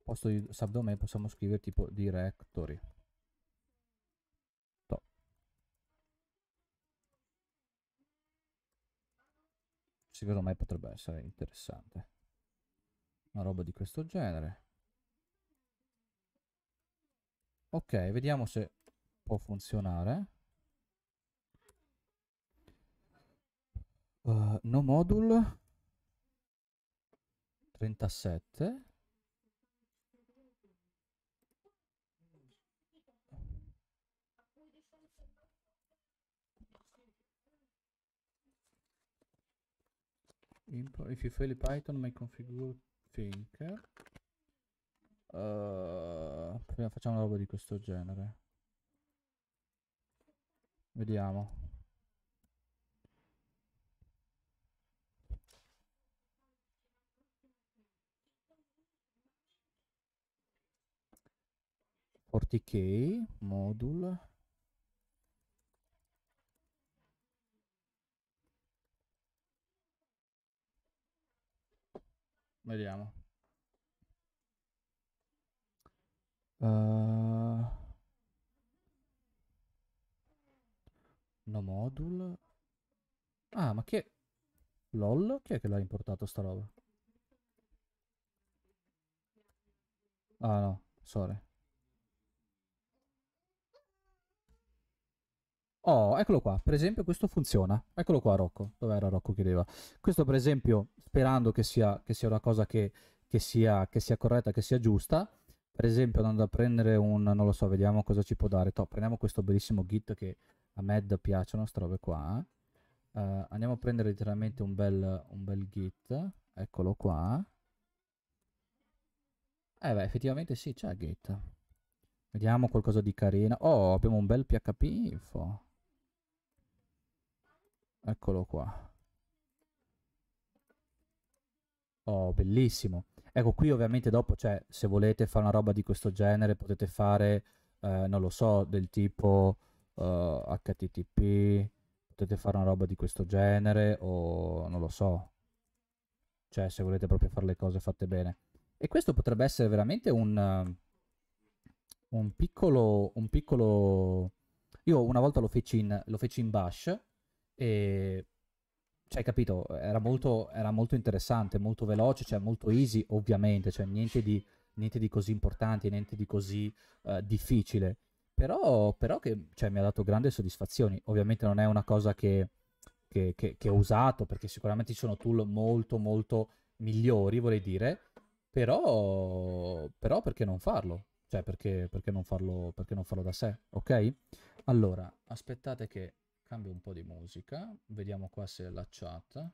posto di subdomain possiamo scrivere tipo directory Top. secondo me potrebbe essere interessante una roba di questo genere ok vediamo se può funzionare uh, no module 37 Impl if you fail Python, may configure Thinker. Uh, facciamo una roba di questo genere. Vediamo. Portichei, module. Vediamo. Uh, no module. Ah, ma che... LOL? Chi è che l'ha importato sta roba? Ah no, sorry. Oh, eccolo qua, per esempio questo funziona. Eccolo qua Rocco, dov'era Rocco chiedeva. Questo per esempio, sperando che sia, che sia una cosa che, che, sia, che sia corretta, che sia giusta, per esempio andando a prendere un, non lo so, vediamo cosa ci può dare. Top, prendiamo questo bellissimo git che a Mad piacciono, queste robe qua. Uh, andiamo a prendere letteralmente un bel, un bel git, eccolo qua. Eh beh, effettivamente sì, c'è git. Vediamo qualcosa di carino. Oh, abbiamo un bel PHP info. Eccolo qua. Oh, bellissimo. Ecco, qui ovviamente dopo, cioè, se volete fare una roba di questo genere, potete fare, eh, non lo so, del tipo uh, eh, HTTP, potete fare una roba di questo genere o non lo so. Cioè, se volete proprio fare le cose fatte bene. E questo potrebbe essere veramente un, un piccolo, un piccolo... Io una volta lo feci in, lo feci in Bash, e, cioè, capito, era molto, era molto interessante, molto veloce, cioè molto easy, ovviamente, cioè niente di, niente di così importante, niente di così uh, difficile. Però, però che cioè, mi ha dato grandi soddisfazioni. Ovviamente non è una cosa che, che, che, che ho usato, perché sicuramente ci sono tool molto, molto migliori, vorrei dire. Però, però perché non farlo? Cioè, perché, perché, non farlo, perché non farlo da sé, ok? Allora, aspettate che Cambio un po' di musica, vediamo qua se è allacciata.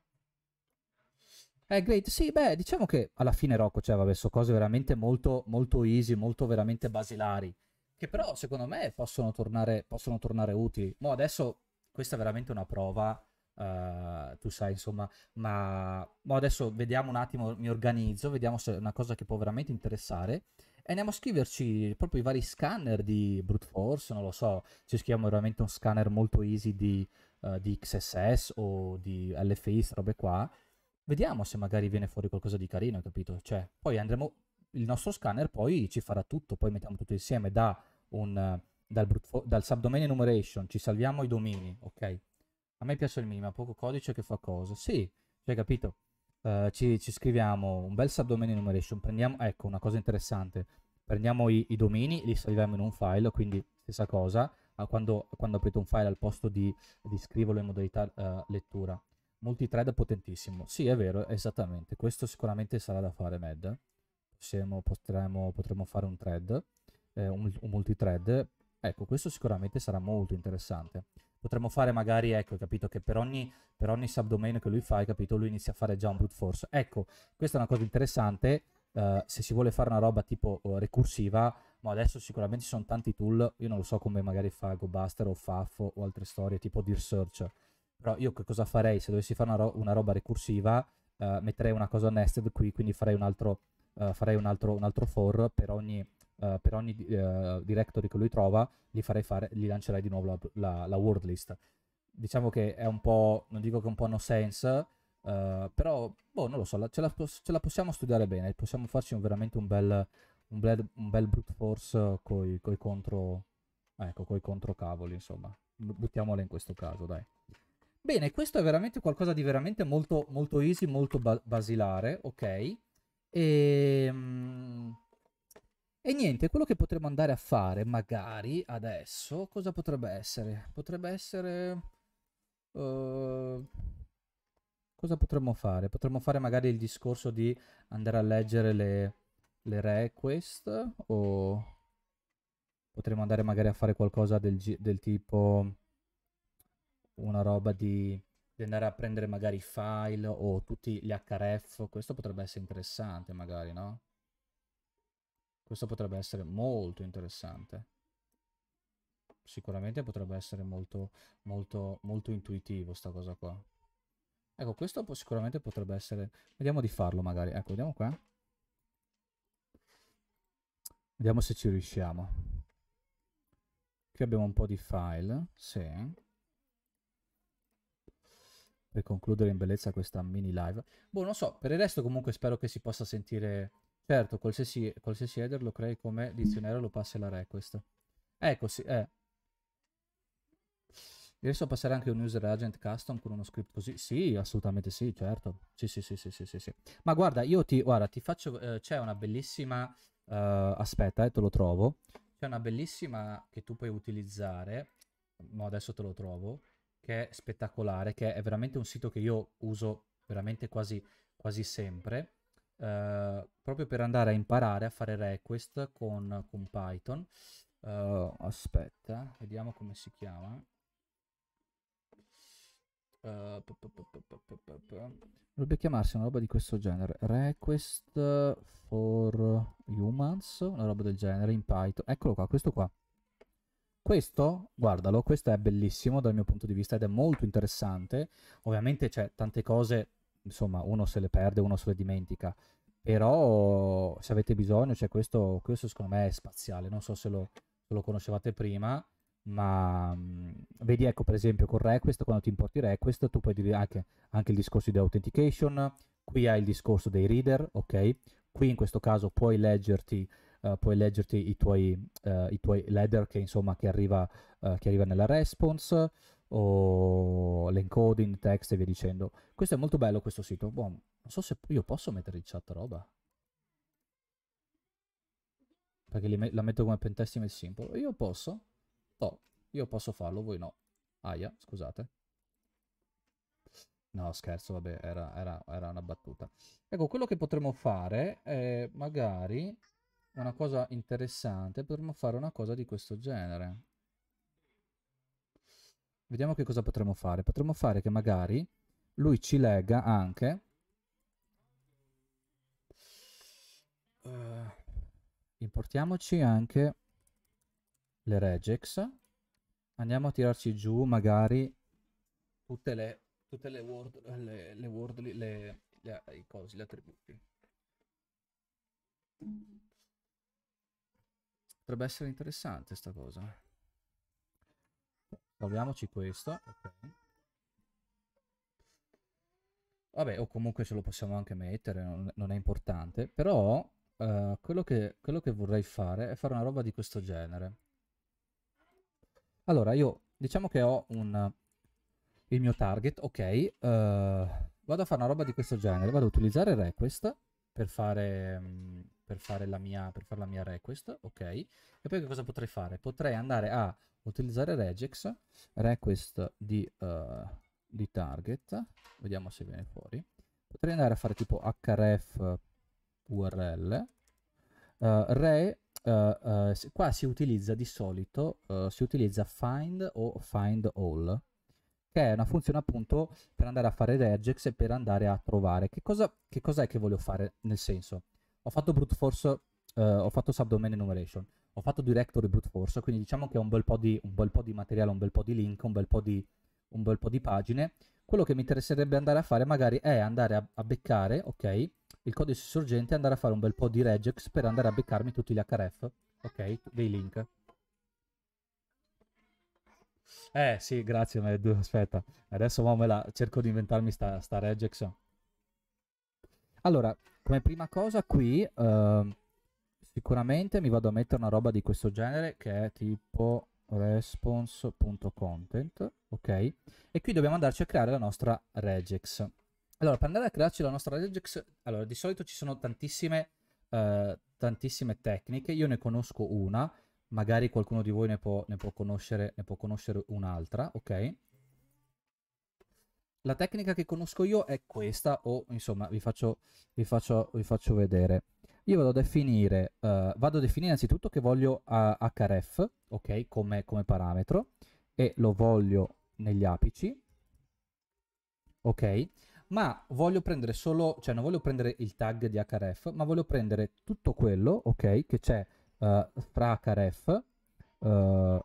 Eh, great, sì, beh, diciamo che alla fine Rocco ci cioè, aveva messo cose veramente molto, molto easy, molto veramente basilari, che però secondo me possono tornare, possono tornare utili. Mo adesso questa è veramente una prova, uh, tu sai, insomma, ma mo adesso vediamo un attimo, mi organizzo, vediamo se è una cosa che può veramente interessare e andiamo a scriverci proprio i vari scanner di brute force, non lo so, ci scriviamo veramente un scanner molto easy di, uh, di XSS o di LFI, robe qua, vediamo se magari viene fuori qualcosa di carino, capito? Cioè, poi andremo, il nostro scanner poi ci farà tutto, poi mettiamo tutto insieme da un, dal, brute, dal subdomain enumeration, ci salviamo i domini, ok? A me piace il minimo, poco codice che fa cosa, sì, cioè capito? Eh, ci, ci, scriviamo un bel subdomain enumeration, prendiamo, ecco una cosa interessante, prendiamo i, i domini, li salviamo in un file, quindi stessa cosa, quando, quando, aprite un file al posto di, di scriverlo in modalità uh, lettura. Multithread potentissimo, sì è vero, esattamente, questo sicuramente sarà da fare Med, Possiamo, potremo, potremo fare un thread, eh, un, un multithread, ecco questo sicuramente sarà molto interessante potremmo fare magari, ecco, capito che per ogni, per ogni subdomain che lui fa, capito, lui inizia a fare già un brute force. Ecco, questa è una cosa interessante, uh, se si vuole fare una roba tipo uh, recursiva, ma adesso sicuramente ci sono tanti tool, io non lo so come magari fa GoBuster o Fafo o, altre storie tipo Dear Search, però io che cosa farei se dovessi fare una, ro- una roba recursiva, uh, metterei una cosa nested qui, quindi farei un altro, farei un altro, un altro for per ogni eh, per ogni uh, directory che lui trova, gli, fare, gli lancerai di nuovo la, la, la word list. Diciamo che è un po', non dico che è un po' no sense, Uh, però, boh, non lo so, ce la, ce la, possiamo studiare bene, possiamo farci un, veramente un bel, un bel, un bel brute force con i contro, ecco, coi cavoli, insomma. Buttiamola in questo caso, dai. Bene, questo è veramente qualcosa di veramente molto, molto easy, molto ba basilare, ok? E... Ehm, Mh, e niente, quello che potremmo andare a fare magari adesso, cosa potrebbe essere? Potrebbe essere... Uh, cosa potremmo fare? Potremmo fare magari il discorso di andare a leggere le, le request o potremmo andare magari a fare qualcosa del, del, tipo una roba di, di andare a prendere magari file o tutti gli href questo potrebbe essere interessante magari no questo potrebbe essere molto interessante. Sicuramente potrebbe essere molto, molto, molto intuitivo sta cosa qua. Ecco, questo po sicuramente potrebbe essere... Vediamo di farlo magari. Ecco, vediamo qua. Vediamo se ci riusciamo. Qui abbiamo un po' di file. Sì per concludere in bellezza questa mini live. Boh, non so, per il resto comunque spero che si possa sentire Certo, qualsiasi, qualsiasi header lo crei come dizionario lo passi la request. Ecco, sì, eh. Riesco a passare anche un user agent custom con uno script così? Sì, assolutamente sì, certo. Sì, sì, sì, sì, sì, sì. sì. Ma guarda, io ti, guarda, ti faccio, eh, c'è una bellissima, uh, aspetta, eh, te lo trovo. C'è una bellissima che tu puoi utilizzare, no, adesso te lo trovo, che è spettacolare, che è veramente un sito che io uso veramente quasi, quasi sempre eh, proprio per andare a imparare a fare request con, con Python. Uh, aspetta, eh, vediamo come si chiama. Uh, pu Dovrebbe chiamarsi una roba di questo genere. Request for humans, una roba del genere in Python. Eccolo qua, questo qua. Questo, guardalo, questo è bellissimo dal mio punto di vista ed è molto interessante. Ovviamente c'è tante cose insomma, uno se le perde, uno se le dimentica. Però se avete bisogno, cioè questo, questo secondo me è spaziale, non so se lo, se lo conoscevate prima, ma mh, mm, vedi ecco per esempio con Request, quando ti importi Request, tu puoi dire anche, anche il discorso di authentication, qui hai il discorso dei reader, ok? Qui in questo caso puoi leggerti Uh, puoi leggerti i tuoi, uh, tuoi, header che, insomma, che, arriva, uh, che arriva nella response, o l'encoding, text e via dicendo. Questo è molto bello questo sito. Boh, non so se io posso mettere in chat roba. Perché me la metto come pentestimate simple. Io posso? No, io posso farlo, voi no. Aia, scusate. No, scherzo, vabbè, era, era, era una battuta. Ecco, quello che potremmo fare è magari una cosa interessante, potremmo fare una cosa di questo genere. Vediamo che cosa potremmo fare. Potremmo fare che magari lui ci legga anche... Uh, importiamoci anche le regex. Andiamo a tirarci giù magari tutte le, tutte le word, le, le word, le, le, i cosi, gli attributi. Potrebbe essere interessante sta cosa. Salviamoci questo. Okay. Vabbè, o comunque ce lo possiamo anche mettere, non, non è importante. Però uh, quello, che, quello che vorrei fare è fare una roba di questo genere. Allora, io diciamo che ho un, il mio target, ok. Uh, vado a fare una roba di questo genere. Vado a utilizzare request per fare... Um, per fare la mia, per fare la mia request, ok? E poi che cosa potrei fare? Potrei andare a utilizzare regex, request di, uh, di target, vediamo se viene fuori. Potrei andare a fare tipo href url, uh, re, uh, qua si utilizza di solito, si utilizza find o find all, che è una funzione appunto per andare a fare regex e per andare a trovare. Che cosa, che cosa è che voglio fare nel senso? Ho fatto brute force, eh, ho fatto subdomain enumeration, ho fatto directory brute force, quindi diciamo che ho un bel po' di, bel po di materiale, un bel po' di link, un bel po' di, bel po di pagine quello che mi interesserebbe andare a fare magari è andare a, a, beccare, ok, il codice sorgente e andare a fare un bel po' di regex per andare a beccarmi tutti gli href, ok, dei link. Eh sì, grazie Med, aspetta, adesso me la, cerco di inventarmi sta, sta regex. Allora, come prima cosa qui, uh, sicuramente mi vado a mettere una roba di questo genere che è tipo response.content, ok? E qui dobbiamo andarci a creare la nostra regex. Allora, per andare a crearci la nostra regex, allora, di solito ci sono tantissime, uh, tantissime tecniche, io ne conosco una, magari qualcuno di voi ne può, ne può, conoscere, ne può conoscere un'altra, ok? la tecnica che conosco io è questa o insomma vi faccio, vi faccio, vi faccio vedere. Io vado a definire, uh, vado a definire innanzitutto che voglio uh, eh, href, ok, come, come parametro e lo voglio negli apici, ok, ma voglio prendere solo, cioè non voglio prendere il tag di href, ma voglio prendere tutto quello, ok, che c'è uh, fra href, uh,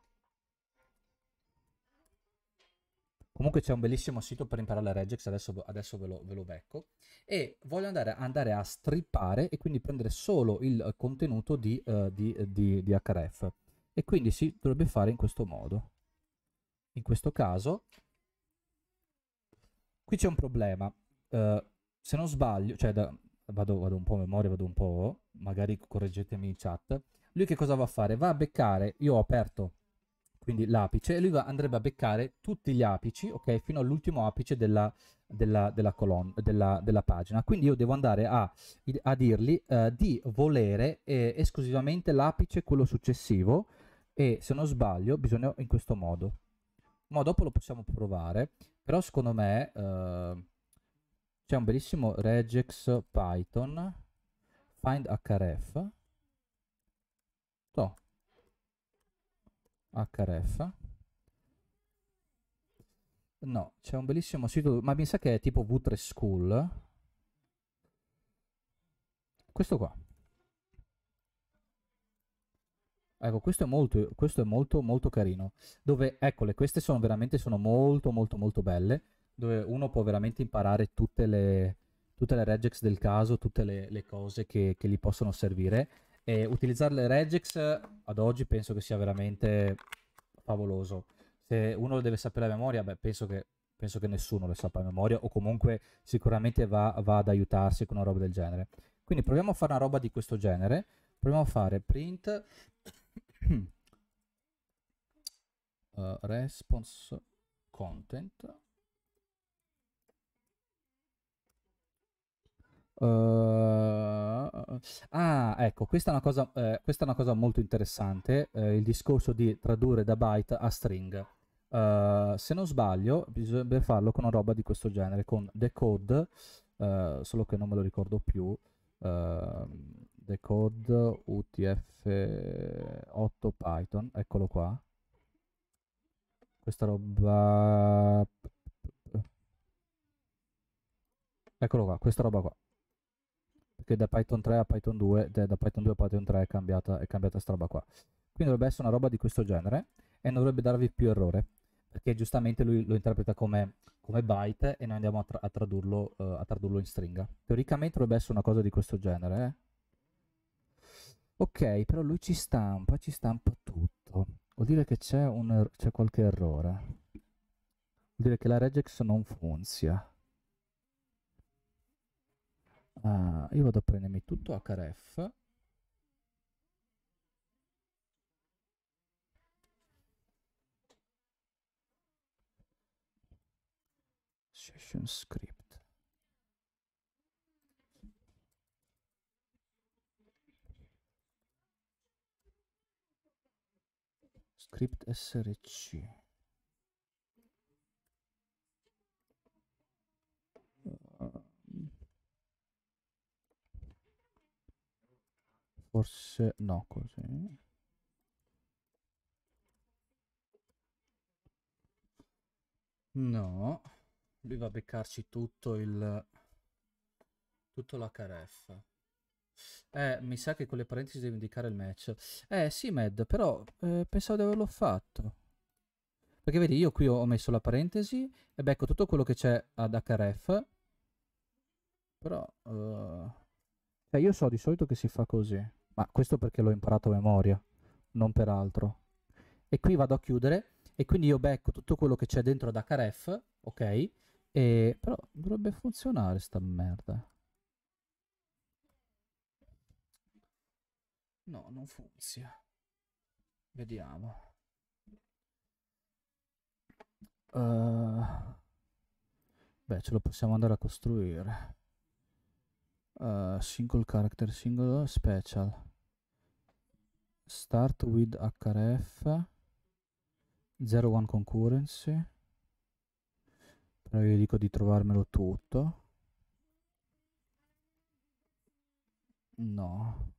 Comunque c'è un bellissimo sito per imparare regex, adesso, adesso ve, lo, ve, lo, becco. E voglio andare, andare, a strippare e quindi prendere solo il eh, contenuto di, uh, di, di, di href. E quindi si dovrebbe fare in questo modo. In questo caso, qui c'è un problema. Uh, se non sbaglio, cioè da, vado, vado, un po' a memoria, vado un po', magari correggetemi in chat. Lui che cosa va a fare? Va a beccare, io ho aperto quindi l'apice, e lui va, andrebbe a beccare tutti gli apici, ok, fino all'ultimo apice della, della, della, colon, della, della pagina. Quindi io devo andare a, a dirgli eh, di volere eh, esclusivamente l'apice, quello successivo, e se non sbaglio bisogna in questo modo. Ma dopo lo possiamo provare, però secondo me eh, c'è un bellissimo regex python find href. Oh, href no c'è un bellissimo sito ma mi sa che è tipo v3 school questo qua Ecco, questo è molto, questo è molto, molto carino. Dove, eccole, queste sono veramente sono molto, molto, molto belle. Dove uno può veramente imparare tutte le, tutte le regex del caso, tutte le, le cose che, che gli possono servire. E utilizzare le regex ad oggi penso che sia veramente favoloso. Se uno deve sapere a memoria, beh, penso che, penso che nessuno lo sappia a memoria, o comunque sicuramente va, va ad aiutarsi con una roba del genere. Quindi proviamo a fare una roba di questo genere. Proviamo a fare print uh, response content Uh, ah, ecco, questa è una cosa, eh, questa è una cosa molto interessante, eh, il discorso di tradurre da byte a string. Uh, se non sbaglio, bisognerebbe farlo con una roba di questo genere, con decode, uh, solo che non me lo ricordo più, ehm, decode utf8 python, eccolo qua. Questa roba... Eccolo qua, questa roba qua che da Python 3 a Python 2, cioè da Python 2 a Python 3 è cambiata, è cambiata sta roba qua. Quindi dovrebbe essere una roba di questo genere e non dovrebbe darvi più errore, perché giustamente lui lo interpreta come, come byte e noi andiamo a, tra a, tradurlo, uh, a, tradurlo, in stringa. Teoricamente dovrebbe essere una cosa di questo genere. Eh. Ok, però lui ci stampa, ci stampa tutto. Vuol dire che c'è er qualche errore. Vuol dire che la regex non funziona. Uh, io vado a prendermi tutto href session script script src Forse no, così. No, lui va a beccarci tutto il... tutto l'HRF. Eh, mi sa che con le parentesi devo indicare il match. Eh, sì, Med, però eh, pensavo di averlo fatto. Perché vedi, io qui ho messo la parentesi e becco tutto quello che c'è ad href. Però... Uh... Cioè, io so di solito che si fa così ma questo perché l'ho imparato a memoria, non per altro. E qui vado a chiudere e quindi io becco tutto quello che c'è dentro da caref, ok? E, però dovrebbe funzionare sta merda. No, non funziona. Vediamo. Uh, beh, ce lo possiamo andare a costruire. Uh, single character, single special start with href 01 concurrency però io dico di trovarmelo tutto no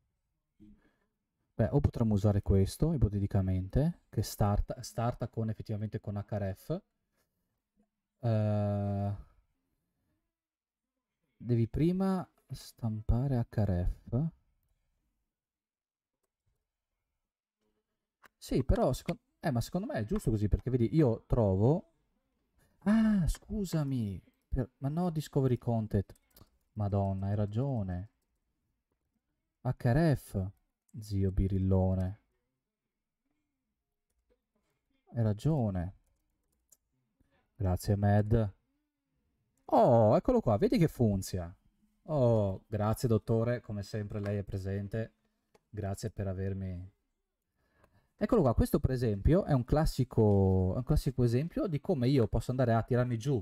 beh o potremmo usare questo ipoteticamente che starta, starta con effettivamente con href uh, eh, devi prima stampare href Sì, però secondo... Eh, ma secondo me è giusto così, perché vedi, io trovo... Ah, scusami, per... ma no Discovery Content. Madonna, hai ragione. HRF, zio Birillone. Hai ragione. Grazie, Mad. Oh, eccolo qua, vedi che funziona. Oh, grazie dottore, come sempre lei è presente. Grazie per avermi Eccolo qua, questo per esempio è un classico, un classico esempio di come io posso andare a tirarmi giù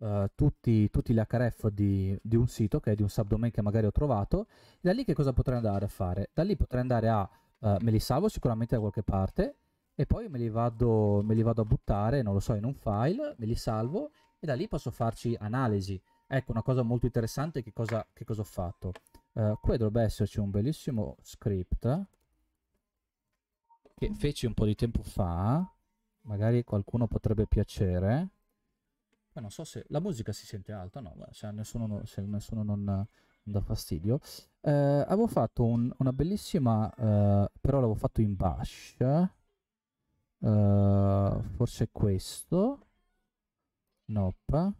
uh, tutti, tutti, gli href di, di, un sito, che è di un subdomain che magari ho trovato, da lì che cosa potrei andare a fare? Da lì potrei andare a, uh, me li salvo sicuramente da qualche parte, e poi me li, vado, me li vado a buttare, non lo so, in un file, me li salvo, e da lì posso farci analisi. Ecco, una cosa molto interessante, che cosa, che cosa ho fatto? Uh, qui dovrebbe esserci un bellissimo script, che feci un po' di tempo fa, magari qualcuno potrebbe piacere. Ma non so se la musica si sente alta, no, se a nessuno, se nessuno non, non, dà fastidio. Eh, avevo fatto un, una bellissima, eh, però l'avevo fatto in bash, eh, forse questo, nope.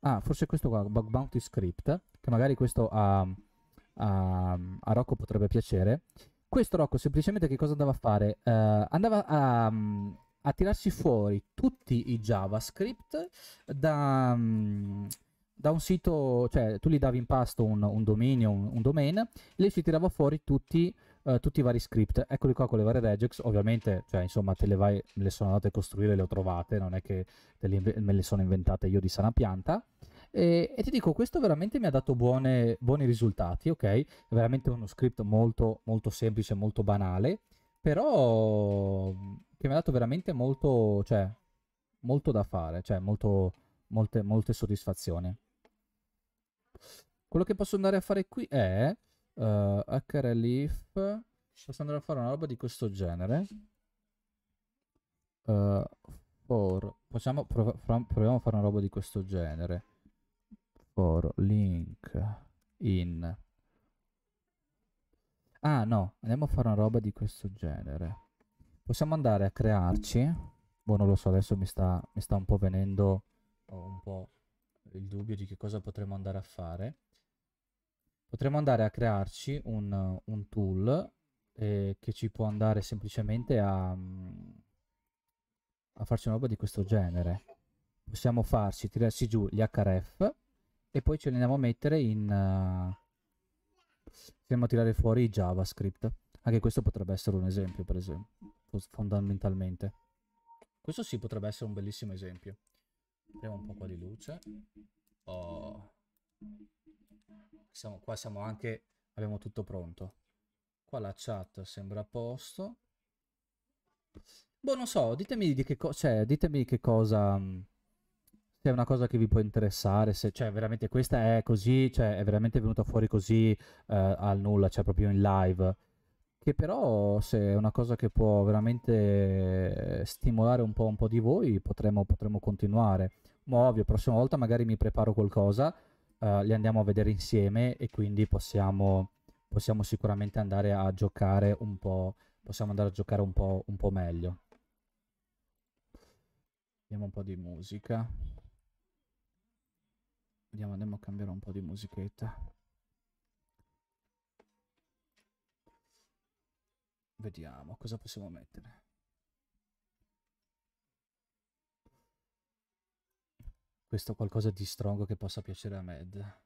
Ah, forse questo qua, Bug Bounty Script, che magari questo a, a, a Rocco potrebbe piacere questo Rocco semplicemente che cosa andava a fare? Uh, andava a, um, a, tirarsi fuori tutti i JavaScript da, um, da, un sito, cioè tu gli davi in pasto un, un dominio, un, un domain, lei ci tirava fuori tutti, uh, tutti, i vari script. Eccoli qua con le varie regex, ovviamente, cioè insomma te le, vai, le sono andate a costruire, le ho trovate, non è che le, me le sono inventate io di sana pianta. E, e, ti dico, questo veramente mi ha dato buone, buoni risultati, ok? È veramente uno script molto, molto semplice, molto banale, però che mi ha dato veramente molto, cioè, molto da fare, cioè molto, molte, molte soddisfazioni. Quello che posso andare a fare qui è uh, eh, hrelief, posso andare a fare una roba di questo genere. Uh, for, possiamo, prov proviamo a fare una roba di questo genere for link in ah no andiamo a fare una roba di questo genere possiamo andare a crearci boh non lo so adesso mi sta, mi sta un po' venendo un po' il dubbio di che cosa potremmo andare a fare potremmo andare a crearci un, un tool eh, che ci può andare semplicemente a, a farci una roba di questo genere possiamo farci tirarci giù gli href e poi ce li andiamo a mettere in... Uh, andiamo a tirare fuori JavaScript. Anche questo potrebbe essere un esempio, per esempio, fondamentalmente. Questo sì potrebbe essere un bellissimo esempio. Apriamo un po' qua di luce. Oh. Siamo, qua siamo anche... abbiamo tutto pronto. Qua la chat sembra a posto. Boh, non so, ditemi di che, cosa cioè, ditemi di che cosa... Mh, mm, se è una cosa che vi può interessare, se cioè veramente questa è così, cioè è veramente venuta fuori così eh, al nulla, cioè proprio in live. Che però se è una cosa che può veramente stimolare un po', un po di voi, potremmo, potremmo continuare. Ma ovvio, prossima volta magari mi preparo qualcosa, eh, li andiamo a vedere insieme e quindi possiamo, possiamo sicuramente andare a giocare un po', possiamo andare a giocare un po', un po meglio. Vediamo un po' di musica. Vediamo, andiamo a cambiare un po' di musichetta. Vediamo cosa possiamo mettere. Questo qualcosa di strong che possa piacere a Mad.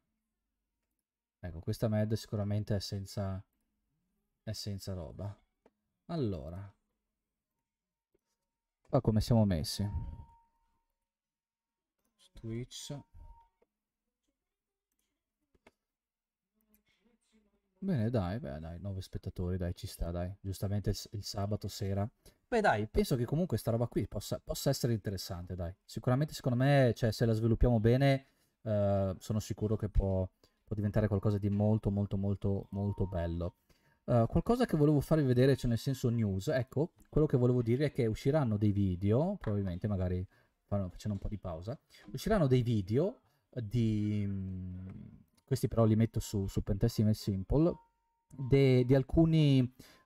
Ecco, questa Mad sicuramente è senza, è senza roba. Allora, qua come siamo messi? Twitch. Bene, dai, beh, dai, 9 spettatori, dai, ci sta, dai. Giustamente il, il, sabato sera. Beh, dai, penso che comunque sta roba qui possa, possa essere interessante, dai. Sicuramente, secondo me, cioè, se la sviluppiamo bene, eh, sono sicuro che può, può, diventare qualcosa di molto, molto, molto, molto bello. Eh, qualcosa che volevo farvi vedere, cioè nel senso news, ecco, quello che volevo dire è che usciranno dei video, probabilmente, magari facendo un po' di pausa, usciranno dei video di mm, questi però li metto su, su Pentesime Simple, de, di, alcuni,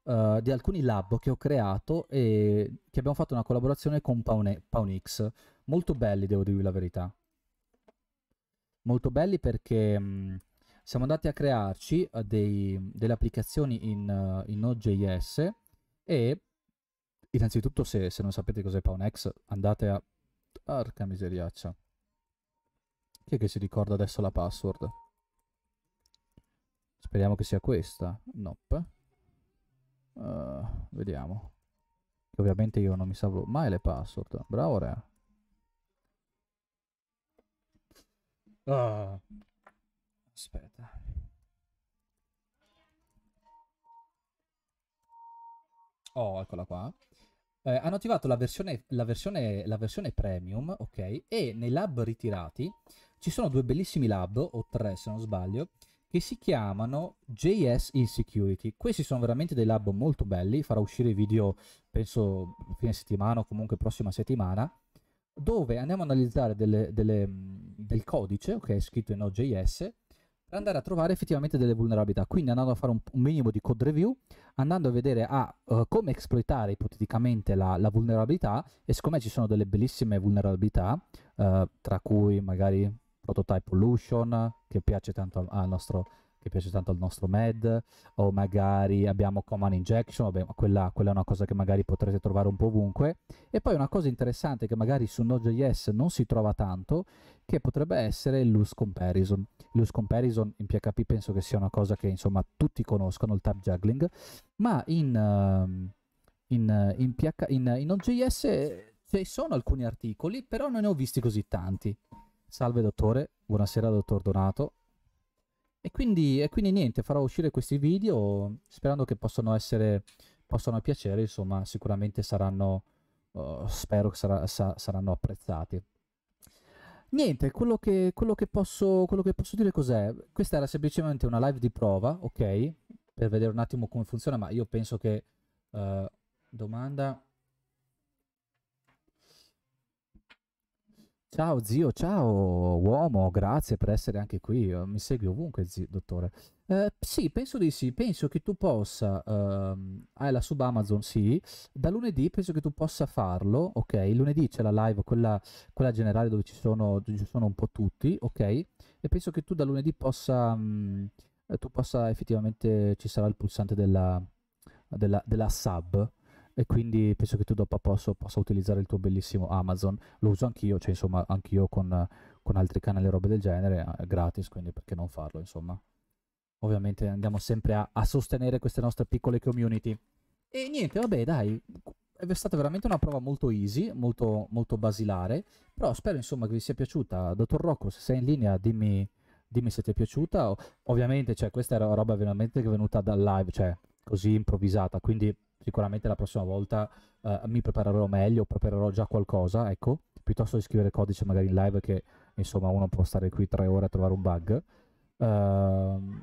uh, di, alcuni, lab che ho creato e che abbiamo fatto una collaborazione con Paune, Paunix. Molto belli, devo dirvi la verità. Molto belli perché mh, mm, siamo andati a crearci uh, dei, delle applicazioni in, uh, in Node.js e innanzitutto se, se, non sapete cos'è Paunix andate a... Arca miseriaccia. Chi è che si ricorda adesso la password? Speriamo che sia questa. Nope. Uh, vediamo. ovviamente io non mi salvo mai le password. Bravo Rea. Uh. Aspetta. Oh, eccola qua. Eh, hanno attivato la versione, la, versione, la versione, premium, ok? E nei lab ritirati ci sono due bellissimi lab, o tre se non sbaglio, che si chiamano JS Insecurity. Questi sono veramente dei lab molto belli, farò uscire video penso fine settimana o comunque prossima settimana, dove andiamo ad analizzare delle, delle, mm, del codice che è scritto in OJS per andare a trovare effettivamente delle vulnerabilità. Quindi andando a fare un, un minimo di code review, andando a vedere a, uh, eh, come esploitare ipoteticamente la, la, vulnerabilità, e siccome ci sono delle bellissime vulnerabilità, uh, tra cui magari Prototype Pollution che piace tanto al, nostro che piace tanto al nostro med o magari abbiamo Common Injection, vabbè, quella, quella, è una cosa che magari potrete trovare un po' ovunque e poi una cosa interessante che magari su Node.js non si trova tanto che potrebbe essere il loose comparison loose comparison in PHP penso che sia una cosa che insomma tutti conoscono il tab juggling ma in, ehm, in, in, PH, in, in Node.js eh, ci sono alcuni articoli però non ne ho visti così tanti Salve dottore, buonasera dottor Donato. E quindi, e quindi niente, farò uscire questi video sperando che possano essere, possano piacere, insomma sicuramente saranno, uh, spero che sarà, sa, saranno apprezzati. Niente, quello che, quello, che posso, quello che posso dire cos'è? Questa era semplicemente una live di prova, ok? Per vedere un attimo come funziona, ma io penso che... Uh, domanda Ciao zio, ciao uomo, grazie per essere anche qui. Eh, mi segui ovunque, zio, dottore. Eh, sì, penso di sì. Penso che tu possa. Ehm, hai la sub Amazon, sì. Da lunedì penso che tu possa farlo. Ok, lunedì c'è la live, quella, quella generale dove ci sono, dove ci sono un po' tutti. Ok, e penso che tu da lunedì possa. Mh, mm, tu possa effettivamente. Ci sarà il pulsante della, della, della sub e quindi penso che tu dopo posso, possa utilizzare il tuo bellissimo Amazon, lo uso anch'io, cioè insomma anch'io con, con altri canali e robe del genere, eh, gratis, quindi perché non farlo insomma. Ovviamente andiamo sempre a, a sostenere queste nostre piccole community. E niente, vabbè dai, è stata veramente una prova molto easy, molto, molto basilare, però spero insomma che vi sia piaciuta. Dottor Rocco, se sei in linea dimmi, dimmi se ti è piaciuta. Ovviamente cioè, questa era roba veramente venuta dal live, cioè così improvvisata, quindi sicuramente la prossima volta eh, mi preparerò meglio, preparerò già qualcosa, ecco, piuttosto di scrivere codice magari in live che insomma uno può stare qui tre ore a trovare un bug. Uh,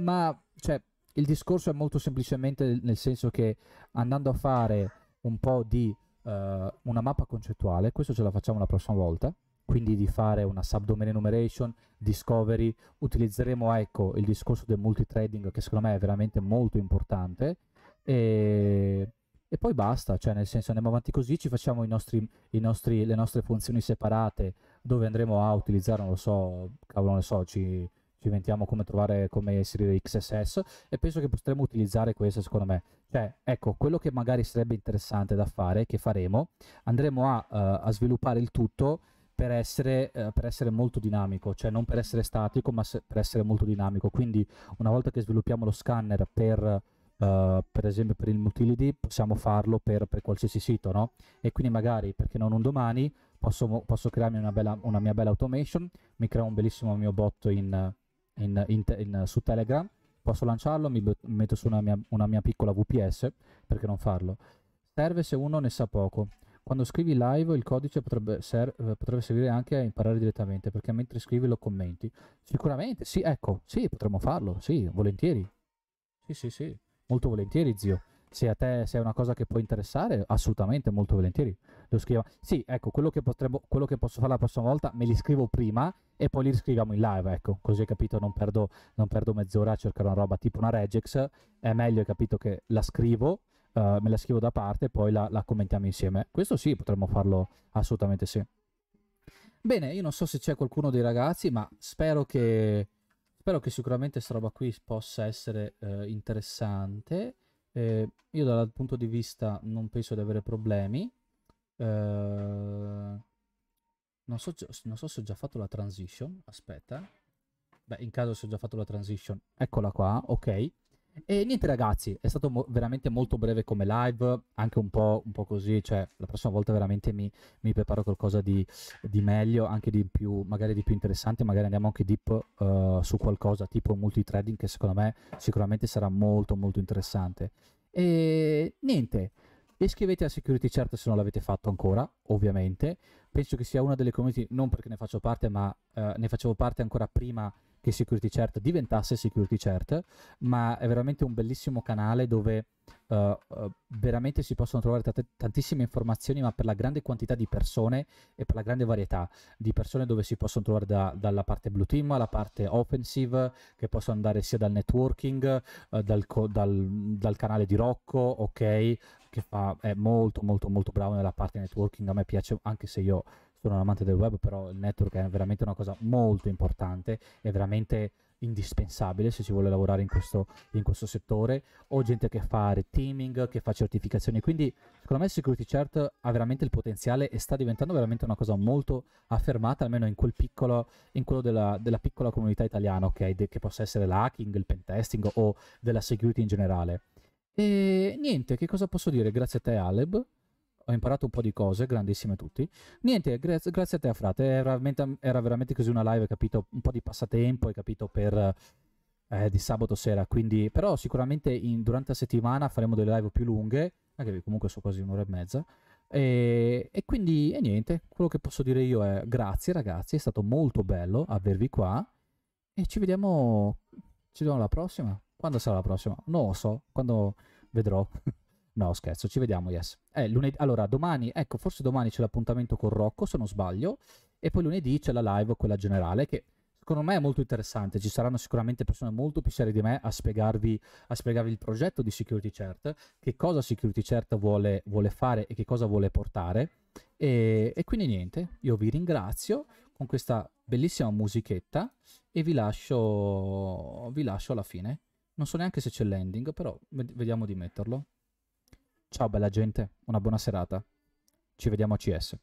ma cioè, il discorso è molto semplicemente nel senso che andando a fare un po' di uh, una mappa concettuale, questo ce la facciamo la prossima volta, quindi di fare una subdomain enumeration, discovery, utilizzeremo ecco il discorso del multithreading che secondo me è veramente molto importante e, e, poi basta, cioè nel senso andiamo avanti così, ci facciamo i nostri, i nostri, le nostre funzioni separate dove andremo a utilizzare, non lo so, cavolo non lo so, ci, ci inventiamo come trovare, come inserire XSS e penso che potremmo utilizzare questo secondo me. Cioè, ecco, quello che magari sarebbe interessante da fare, che faremo, andremo a, uh, a sviluppare il tutto per essere, uh, per essere, molto dinamico, cioè non per essere statico, ma se, per essere molto dinamico. Quindi una volta che sviluppiamo lo scanner per Uh, per esempio per il Mutility possiamo farlo per, per, qualsiasi sito, no? E quindi magari, perché non un domani, posso, posso crearmi una, bella, una, mia bella automation, mi creo un bellissimo mio bot in, in, in, su Telegram, posso lanciarlo, mi, mi metto su una mia, una mia, piccola VPS, perché non farlo? Serve se uno ne sa poco. Quando scrivi live il codice potrebbe, ser eh, potrebbe servire anche a imparare direttamente, perché mentre scrivi lo commenti. Sicuramente, sì, ecco, sì, potremmo farlo, sì, volentieri. Sì, sì, sì molto volentieri, zio. Se a te se è una cosa che può interessare, assolutamente, molto volentieri. Lo scrivo. Sì, ecco, quello che, potremmo, quello che posso fare la prossima volta me li scrivo prima e poi li scriviamo in live, ecco. Così, hai capito, non perdo, non perdo mezz'ora a cercare una roba tipo una Regex. È meglio, hai capito, che la scrivo, Uh, me la scrivo da parte e poi la, la, commentiamo insieme. Questo sì, potremmo farlo assolutamente sì. Bene, io non so se c'è qualcuno dei ragazzi, ma spero che, Spero che sicuramente questa roba qui possa essere eh, interessante. Eh, io dal punto di vista non penso di avere problemi. Eh, non, so, non, so, se ho già fatto la transition. Aspetta. Beh, in caso se ho già fatto la transition, eccola qua, ok. E niente ragazzi, è stato mo- veramente molto breve come live, anche un po', un po', così, cioè la prossima volta veramente mi, mi preparo qualcosa di, di, meglio, anche di più, magari di più interessante, magari andiamo anche deep uh, su qualcosa tipo multitrading che secondo me sicuramente sarà molto molto interessante. E niente, iscrivetevi a Security Cert se non l'avete fatto ancora, ovviamente, penso che sia una delle community, non perché ne faccio parte, ma uh, ne facevo parte ancora prima che Security Cert diventasse Security Cert, ma è veramente un bellissimo canale dove uh, veramente si possono trovare t- tantissime informazioni, ma per la grande quantità di persone e per la grande varietà di persone dove si possono trovare da, dalla parte blue team alla parte offensive, che possono andare sia dal networking, uh, dal, co- dal, dal, canale di Rocco, ok, che fa, è molto molto molto bravo nella parte networking, a me piace anche se io sono un amante del web, però il network è veramente una cosa molto importante, è veramente indispensabile se si vuole lavorare in questo, in questo settore. Ho gente che fa teaming, che fa certificazioni, quindi secondo me Security Cert ha veramente il potenziale e sta diventando veramente una cosa molto affermata, almeno in quel piccolo, in quello della, della piccola comunità italiana, okay? De, che possa essere l'hacking, il pentesting o della security in generale. E niente, che cosa posso dire? Grazie a te Aleb ho imparato un po' di cose, grandissime tutti. Niente, gra- grazie a te, frate. Era veramente, era veramente, così una live, capito? Un po' di passatempo, hai capito? Per eh, di sabato sera. Quindi, però, sicuramente in, durante la settimana faremo delle live più lunghe, anche perché comunque sono quasi un'ora e mezza. E, e quindi, e niente, quello che posso dire io è grazie, ragazzi. È stato molto bello avervi qua. E ci vediamo. Ci vediamo alla prossima. Quando sarà la prossima? Non lo so, quando vedrò. No, scherzo, ci vediamo, yes. Eh, lunedì, allora, domani, ecco, forse domani c'è l'appuntamento con Rocco, se non sbaglio, e poi lunedì c'è la live, quella generale, che secondo me è molto interessante. Ci saranno sicuramente persone molto più serie di me a spiegarvi, a spiegarvi il progetto di Security Cert, che cosa Security Cert vuole, vuole fare e che cosa vuole portare. E, e, quindi niente, io vi ringrazio con questa bellissima musichetta e vi lascio, vi lascio alla fine. Non so neanche se c'è l'ending, però vediamo di metterlo. Ciao bella gente, una buona serata. Ci vediamo a CS.